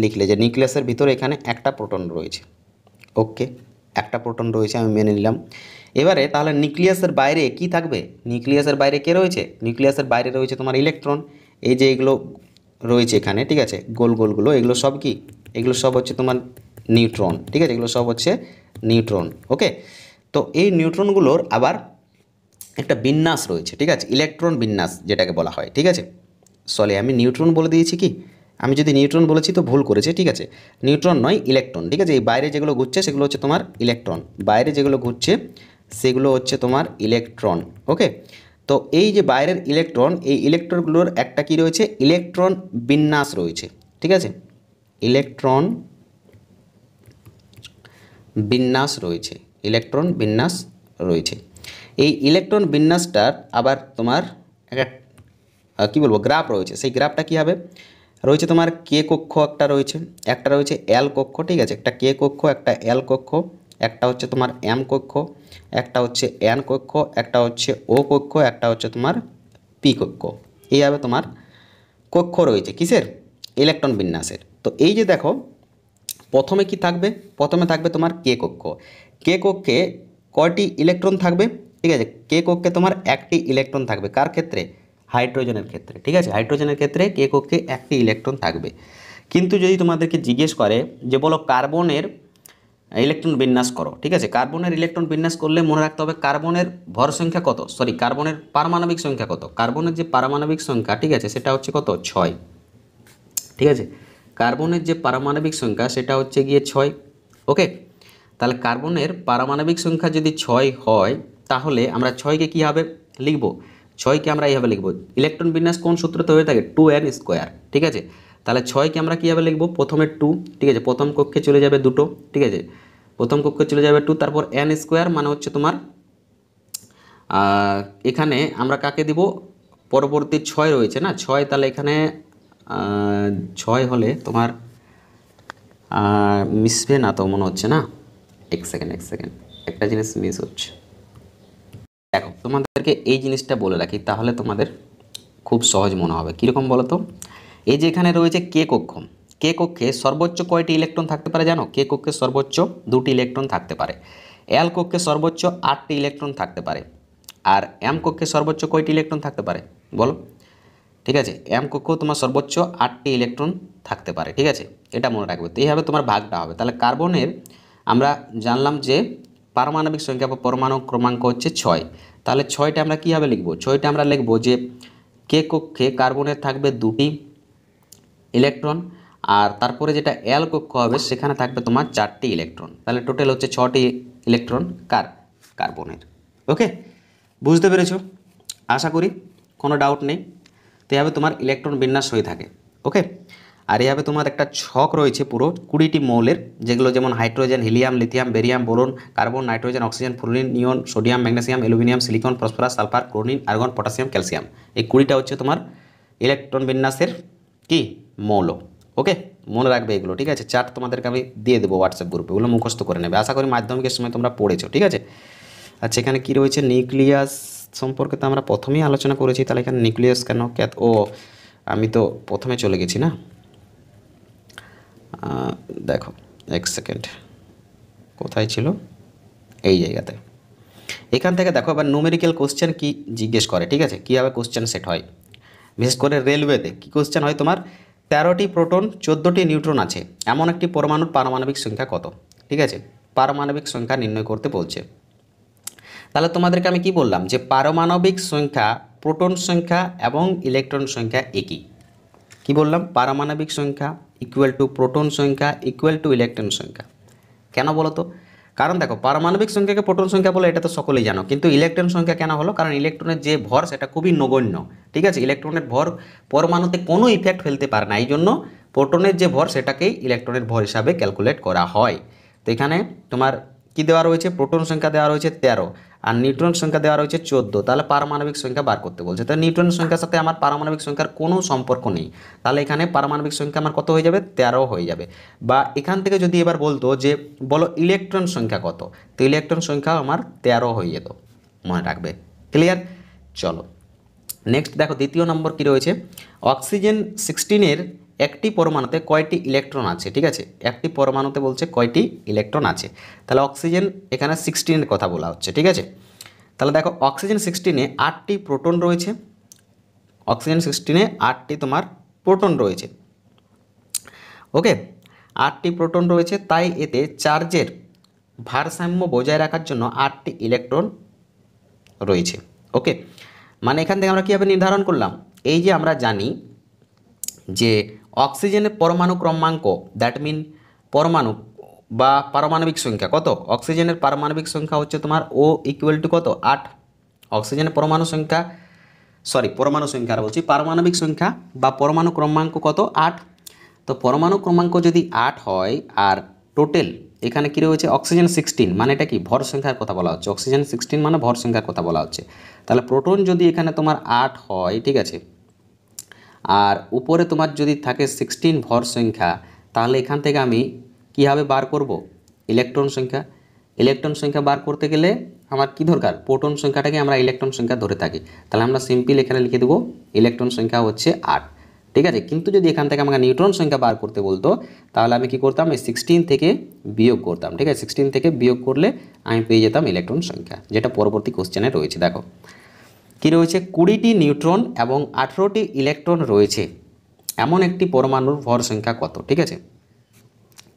লিখলে যে নিউক্লিয়াসের ভিতরে এখানে একটা প্রোটন রয়েছে ওকে একটা প্রোটন রয়েছে আমি মেনে নিলাম এবারে তাহলে নিউক্লিয়াসের বাইরে কি থাকবে নিউক্লিয়াসের বাইরে কে রয়েছে নিউক্লিয়াসের বাইরে রয়েছে তোমার ইলেকট্রন এই যে এগুলো রয়েছে এখানে ঠিক আছে গোল গোলগুলো এগুলো সব কি এগুলো সব হচ্ছে তোমার নিউট্রন ঠিক আছে এগুলো সব হচ্ছে নিউট্রন ওকে তো এই নিউট্রনগুলোর আবার একটা বিন্যাস রয়েছে ঠিক আছে ইলেকট্রন বিন্যাস যেটাকে বলা হয় ঠিক আছে সরি আমি নিউট্রন বলে দিয়েছি কি আমি যদি নিউট্রন বলেছি তো ভুল করেছে ঠিক আছে নিউট্রন নয় ইলেকট্রন ঠিক আছে এই বাইরে যেগুলো ঘুরছে সেগুলো হচ্ছে তোমার ইলেকট্রন বাইরে যেগুলো ঘুরছে সেগুলো হচ্ছে তোমার ইলেকট্রন ওকে তো এই যে বাইরের ইলেকট্রন এই ইলেকট্রনগুলোর একটা কি রয়েছে ইলেকট্রন বিন্যাস রয়েছে ঠিক আছে ইলেকট্রন বিন্যাস রয়েছে ইলেকট্রন বিন্যাস রয়েছে এই ইলেকট্রন বিন্যাসটার আবার তোমার একটা কী বলবো গ্রাফ রয়েছে সেই গ্রাফটা কী হবে রয়েছে তোমার কে কক্ষ একটা রয়েছে একটা রয়েছে এল কক্ষ ঠিক আছে একটা কে কক্ষ একটা এল কক্ষ একটা হচ্ছে তোমার এম কক্ষ একটা হচ্ছে এন কক্ষ একটা হচ্ছে ও কক্ষ একটা হচ্ছে তোমার পি কক্ষ এইভাবে তোমার কক্ষ রয়েছে কিসের ইলেকট্রন বিন্যাসের তো এই যে দেখো প্রথমে কি থাকবে প্রথমে থাকবে তোমার কে কক্ষ কে কক্ষে কয়টি ইলেকট্রন থাকবে ঠিক আছে কে কক্ষে তোমার একটি ইলেকট্রন থাকবে কার ক্ষেত্রে হাইড্রোজেনের ক্ষেত্রে ঠিক আছে হাইড্রোজেনের ক্ষেত্রে কে কক্ষে একটি ইলেকট্রন থাকবে কিন্তু যদি তোমাদেরকে জিজ্ঞেস করে যে বলো কার্বনের ইলেকট্রন বিন্যাস করো ঠিক আছে কার্বনের ইলেকট্রন বিন্যাস করলে মনে রাখতে হবে কার্বনের ভর সংখ্যা কত সরি কার্বনের পারমাণবিক সংখ্যা কত কার্বনের যে পারমাণবিক সংখ্যা ঠিক আছে সেটা হচ্ছে কত ছয় ঠিক আছে কার্বনের যে পারমাণবিক সংখ্যা সেটা হচ্ছে গিয়ে ছয় ওকে তাহলে কার্বনের পারমাণবিক সংখ্যা যদি ছয় হয় তাহলে আমরা ছয়কে কীভাবে লিখব ছয়কে আমরা এইভাবে লিখব ইলেকট্রন বিন্যাস কোন সূত্রতে হয়ে থাকে টু এন স্কোয়ার ঠিক আছে তাহলে ছয়কে আমরা কীভাবে লিখব প্রথমে টু ঠিক আছে প্রথম কক্ষে চলে যাবে দুটো ঠিক আছে প্রথম কক্ষে চলে যাবে টু তারপর এন স্কোয়ার মানে হচ্ছে তোমার এখানে আমরা কাকে দিব পরবর্তী ছয় রয়েছে না ছয় তাহলে এখানে ছয় হলে তোমার মিশবে না তো মনে হচ্ছে না এক সেকেন্ড এক সেকেন্ড একটা জিনিস মিস হচ্ছে দেখো তোমাদেরকে এই জিনিসটা বলে রাখি তাহলে তোমাদের খুব সহজ মনে হবে কীরকম বলো তো এই যে এখানে রয়েছে কে কক্ষ কে কক্ষে সর্বোচ্চ কয়টি ইলেকট্রন থাকতে পারে জানো কে কক্ষে সর্বোচ্চ দুটি ইলেকট্রন থাকতে পারে এল কক্ষে সর্বোচ্চ আটটি ইলেকট্রন থাকতে পারে আর এম কক্ষে সর্বোচ্চ কয়টি ইলেকট্রন থাকতে পারে বলো ঠিক আছে এম কক্ষ তোমার সর্বোচ্চ আটটি ইলেকট্রন থাকতে পারে ঠিক আছে এটা মনে রাখবে তো এইভাবে তোমার ভাগটা হবে তাহলে কার্বনের আমরা জানলাম যে পারমাণবিক সংখ্যা বা পরমাণু ক্রমাঙ্ক হচ্ছে ছয় তাহলে ছয়টা আমরা কীভাবে লিখব ছয়টা আমরা লিখব যে কে কক্ষে কার্বনের থাকবে দুটি ইলেকট্রন আর তারপরে যেটা এল কক্ষ হবে সেখানে থাকবে তোমার চারটি ইলেকট্রন তাহলে টোটাল হচ্ছে ছটি ইলেকট্রন কার কার্বনের ওকে বুঝতে পেরেছো আশা করি কোনো ডাউট নেই তো এভাবে তোমার ইলেকট্রন বিন্যাস হয়ে থাকে ওকে আর এভাবে তোমার একটা ছক রয়েছে পুরো কুড়িটি মৌলের যেগুলো যেমন hydrogen helium lithium barium boron carbon nitrogen oxygen fluorine neon sodium magnesium aluminium silicon phosphorus sulphur chlorine argon potassium calcium এই কুড়িটা হচ্ছে তোমার ইলেকট্রন বিন্যাসের কি মৌল ওকে মনে রাখবে এগুলো ঠিক আছে চার্ট তোমাদেরকে আমি দিয়ে দেবো হোয়াটসঅ্যাপ গ্রুপে ওগুলো মুখস্থ করে নেবে আশা করি মাধ্যমিকের সময় তোমরা পড়েছো ঠিক আছে আচ্ছা এখানে কী রয়েছে নিউক্লিয়াস সম্পর্কে তো আমরা প্রথমেই আলোচনা করেছি তাহলে এখানে নিউক্লিয়াস কেন ক্যাথ ও আমি তো প্রথমে চলে গেছি না দেখো এক সেকেন্ড কোথায় ছিল এই জায়গাতে এখান থেকে দেখো এবার নুমেরিক্যাল কোশ্চেন কি জিজ্ঞেস করে ঠিক আছে কীভাবে কোশ্চেন সেট হয় বিশেষ করে রেলওয়েতে কী কোশ্চেন হয় তোমার তেরোটি প্রোটন চোদ্দোটি নিউট্রন আছে এমন একটি পরমাণুর পারমাণবিক সংখ্যা কত ঠিক আছে পারমাণবিক সংখ্যা নির্ণয় করতে বলছে তাহলে তোমাদেরকে আমি কি বললাম যে পারমাণবিক সংখ্যা প্রোটন সংখ্যা এবং ইলেকট্রন সংখ্যা একই কি বললাম পারমাণবিক সংখ্যা ইকুয়াল টু প্রোটন সংখ্যা ইকুয়াল টু ইলেকট্রন সংখ্যা কেন বলো তো কারণ দেখো পারমাণবিক সংখ্যাকে প্রোটন সংখ্যা বলে এটা তো সকলেই জানো কিন্তু ইলেকট্রন সংখ্যা কেন হলো কারণ ইলেকট্রনের যে ভর সেটা খুবই নগণ্য ঠিক আছে ইলেকট্রনের ভর পরমাণুতে কোনো ইফেক্ট ফেলতে পারে না এই জন্য প্রোটনের যে ভর সেটাকেই ইলেকট্রনের ভর হিসাবে ক্যালকুলেট করা হয় তো এখানে তোমার কি দেওয়া রয়েছে প্রোটন সংখ্যা দেওয়া রয়েছে তেরো আর নিউট্রন সংখ্যা দেওয়া রয়েছে চোদ্দো তাহলে পারমাণবিক সংখ্যা বার করতে বলছে তাহলে নিউট্রন সংখ্যার সাথে আমার পারমাণবিক সংখ্যার কোনো সম্পর্ক নেই তাহলে এখানে পারমাণবিক সংখ্যা আমার কত হয়ে যাবে তেরো হয়ে যাবে বা এখান থেকে যদি এবার বলতো যে বলো ইলেকট্রন সংখ্যা কত তো ইলেকট্রন সংখ্যা আমার তেরো হয়ে যেত মনে রাখবে ক্লিয়ার চলো নেক্সট দেখো দ্বিতীয় নম্বর কি রয়েছে অক্সিজেন সিক্সটিনের একটি পরমাণুতে কয়টি ইলেকট্রন আছে ঠিক আছে একটি পরমাণুতে বলছে কয়টি ইলেকট্রন আছে তাহলে অক্সিজেন এখানে সিক্সটিনের কথা বলা হচ্ছে ঠিক আছে তাহলে দেখো অক্সিজেন সিক্সটিনে আটটি প্রোটন রয়েছে অক্সিজেন সিক্সটিনে আটটি তোমার প্রোটন রয়েছে ওকে আটটি প্রোটন রয়েছে তাই এতে চার্জের ভারসাম্য বজায় রাখার জন্য আটটি ইলেকট্রন রয়েছে ওকে মানে এখান থেকে আমরা কীভাবে নির্ধারণ করলাম এই যে আমরা জানি যে অক্সিজেনের পরমাণু ক্রমাঙ্ক দ্যাট মিন পরমাণু বা পারমাণবিক সংখ্যা কত অক্সিজেনের পারমাণবিক সংখ্যা হচ্ছে তোমার ও ইকুয়াল টু কত আট অক্সিজেনের পরমাণু সংখ্যা সরি পরমাণু সংখ্যা আর বলছি পারমাণবিক সংখ্যা বা পরমাণু ক্রমাঙ্ক কত আট তো পরমাণু ক্রমাঙ্ক যদি আট হয় আর টোটাল এখানে কী রয়েছে অক্সিজেন সিক্সটিন মানে এটা কি ভর সংখ্যার কথা বলা হচ্ছে অক্সিজেন সিক্সটিন মানে ভর সংখ্যার কথা বলা হচ্ছে তাহলে প্রোটন যদি এখানে তোমার আট হয় ঠিক আছে আর উপরে তোমার যদি থাকে সিক্সটিন ভর সংখ্যা তাহলে এখান থেকে আমি কীভাবে বার করব ইলেকট্রন সংখ্যা ইলেকট্রন সংখ্যা বার করতে গেলে আমার কি দরকার প্রোটন সংখ্যাটাকে আমরা ইলেকট্রন সংখ্যা ধরে থাকি তাহলে আমরা সিম্পল এখানে লিখে দেবো ইলেকট্রন সংখ্যা হচ্ছে আট ঠিক আছে কিন্তু যদি এখান থেকে আমাকে নিউট্রন সংখ্যা বার করতে বলতো তাহলে আমি কি করতাম এই সিক্সটিন থেকে বিয়োগ করতাম ঠিক আছে সিক্সটিন থেকে বিয়োগ করলে আমি পেয়ে যেতাম ইলেকট্রন সংখ্যা যেটা পরবর্তী কোশ্চেনে রয়েছে দেখো কি রয়েছে কুড়িটি নিউট্রন এবং আঠেরোটি ইলেকট্রন রয়েছে এমন একটি পরমাণুর ভর সংখ্যা কত ঠিক আছে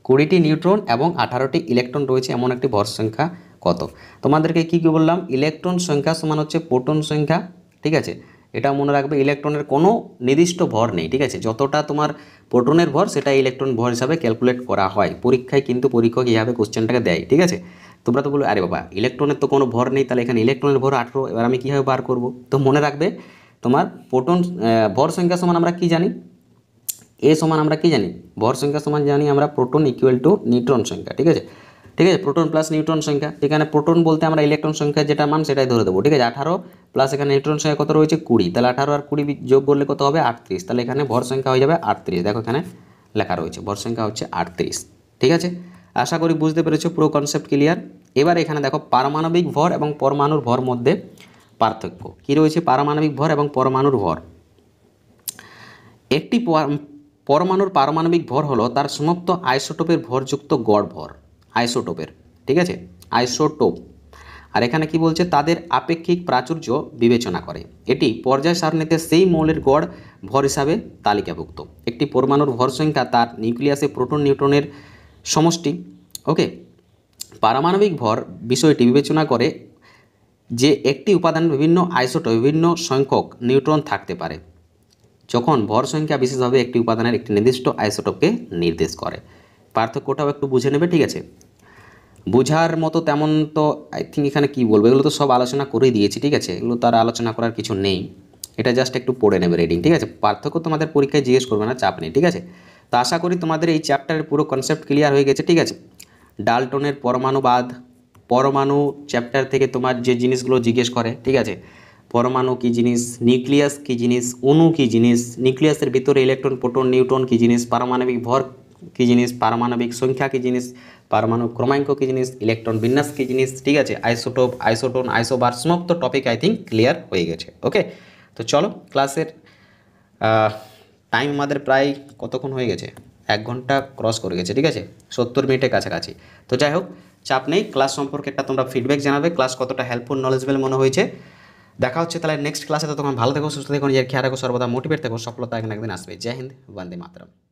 কুড়িটি নিউট্রন এবং আঠারোটি ইলেকট্রন রয়েছে এমন একটি ভর সংখ্যা কত তোমাদেরকে কি কী বললাম ইলেকট্রন সংখ্যা সমান হচ্ছে প্রোটন সংখ্যা ঠিক আছে এটা মনে রাখবে ইলেকট্রনের কোনো নির্দিষ্ট ভর নেই ঠিক আছে যতটা তোমার প্রোটনের ভর সেটা ইলেকট্রন ভর হিসাবে ক্যালকুলেট করা হয় পরীক্ষায় কিন্তু পরীক্ষক এইভাবে কোশ্চেনটাকে দেয় ঠিক আছে তোমরা তো বলো আরে বাবা ইলেকট্রনের তো কোনো ভর নেই তাহলে এখানে ইলেকট্রনের ভর আঠেরো এবার আমি কীভাবে বার করব তো মনে রাখবে তোমার প্রোটন ভর সংখ্যা সমান আমরা কি জানি এ সমান আমরা কি জানি ভর সংখ্যা সমান জানি আমরা প্রোটন ইকুয়াল টু নিউট্রন সংখ্যা ঠিক আছে ঠিক আছে প্রোটন প্লাস নিউট্রন সংখ্যা এখানে প্রোটন বলতে আমরা ইলেকট্রন সংখ্যা যেটা মান সেটাই ধরে দেবো ঠিক আছে আঠারো প্লাস এখানে নিউট্রন সংখ্যা কত রয়েছে কুড়ি তাহলে আঠারো আর কুড়ি যোগ করলে কত হবে আটত্রিশ তাহলে এখানে ভর সংখ্যা হয়ে যাবে আটত্রিশ দেখো এখানে লেখা রয়েছে ভর সংখ্যা হচ্ছে আটত্রিশ ঠিক আছে আশা করি বুঝতে পেরেছো পুরো কনসেপ্ট ক্লিয়ার এবার এখানে দেখো পারমাণবিক ভর এবং পরমাণুর ভর মধ্যে পার্থক্য কী রয়েছে পারমাণবিক ভর এবং পরমাণুর ভর একটি পরমাণুর পারমাণবিক ভর হলো তার সমস্ত আইসোটোপের ভরযুক্ত গড় ভর আইসোটোপের ঠিক আছে আইসোটোপ আর এখানে কি বলছে তাদের আপেক্ষিক প্রাচুর্য বিবেচনা করে এটি পর্যায় সারণীতে সেই মৌলের গড় ভর হিসাবে তালিকাভুক্ত একটি পরমাণুর ভর সংখ্যা তার নিউক্লিয়াসে প্রোটন নিউট্রনের সমষ্টি ওকে পারমাণবিক ভর বিষয়টি বিবেচনা করে যে একটি উপাদান বিভিন্ন আইসোটো বিভিন্ন সংখ্যক নিউট্রন থাকতে পারে যখন ভর সংখ্যা বিশেষভাবে একটি উপাদানের একটি নির্দিষ্ট আইসোটোপকে নির্দেশ করে পার্থক্যটাও একটু বুঝে নেবে ঠিক আছে বোঝার মতো তেমন তো আই থিঙ্ক এখানে কী বলবো এগুলো তো সব আলোচনা করেই দিয়েছি ঠিক আছে এগুলো তার আলোচনা করার কিছু নেই এটা জাস্ট একটু পড়ে নেবে রিডিং ঠিক আছে পার্থক্য তোমাদের পরীক্ষায় জিজ্ঞেস করবে না চাপ নেই ঠিক আছে তো আশা করি তোমাদের এই চ্যাপ্টারের পুরো কনসেপ্ট ক্লিয়ার হয়ে গেছে ঠিক আছে ডালটনের পরমাণুবাদ পরমাণু চ্যাপ্টার থেকে তোমার যে জিনিসগুলো জিজ্ঞেস করে ঠিক আছে পরমাণু কী জিনিস নিউক্লিয়াস কী জিনিস অণু কী জিনিস নিউক্লিয়াসের ভিতরে ইলেকট্রন প্রোটন নিউট্রন কী জিনিস পারমাণবিক ভর কী জিনিস পারমাণবিক সংখ্যা কী জিনিস পারমাণু ক্রমাঙ্ক কী জিনিস ইলেকট্রন বিন্যাস কী জিনিস ঠিক আছে আইসোটোপ আইসোটোন আইসোবার সমস্ত টপিক আই থিঙ্ক ক্লিয়ার হয়ে গেছে ওকে তো চলো ক্লাসের টাইম আমাদের প্রায় কতক্ষণ হয়ে গেছে এক ঘন্টা ক্রস করে গেছে ঠিক আছে সত্তর মিনিটের কাছাকাছি তো যাই হোক চাপ নেই ক্লাস সম্পর্কে একটা তোমরা ফিডব্যাক জানাবে ক্লাস কতটা হেল্পফুল নলেজবেল মনে হয়েছে দেখা হচ্ছে তাহলে নেক্সট ক্লাসে তো তখন ভালো থাকো সুস্থ থাকো নিজের খেয়াল রাখো সর্বদা মোটিভেট থাকো সফলতা একদিন আসবে জয় হিন্দ বন্দে মাতরম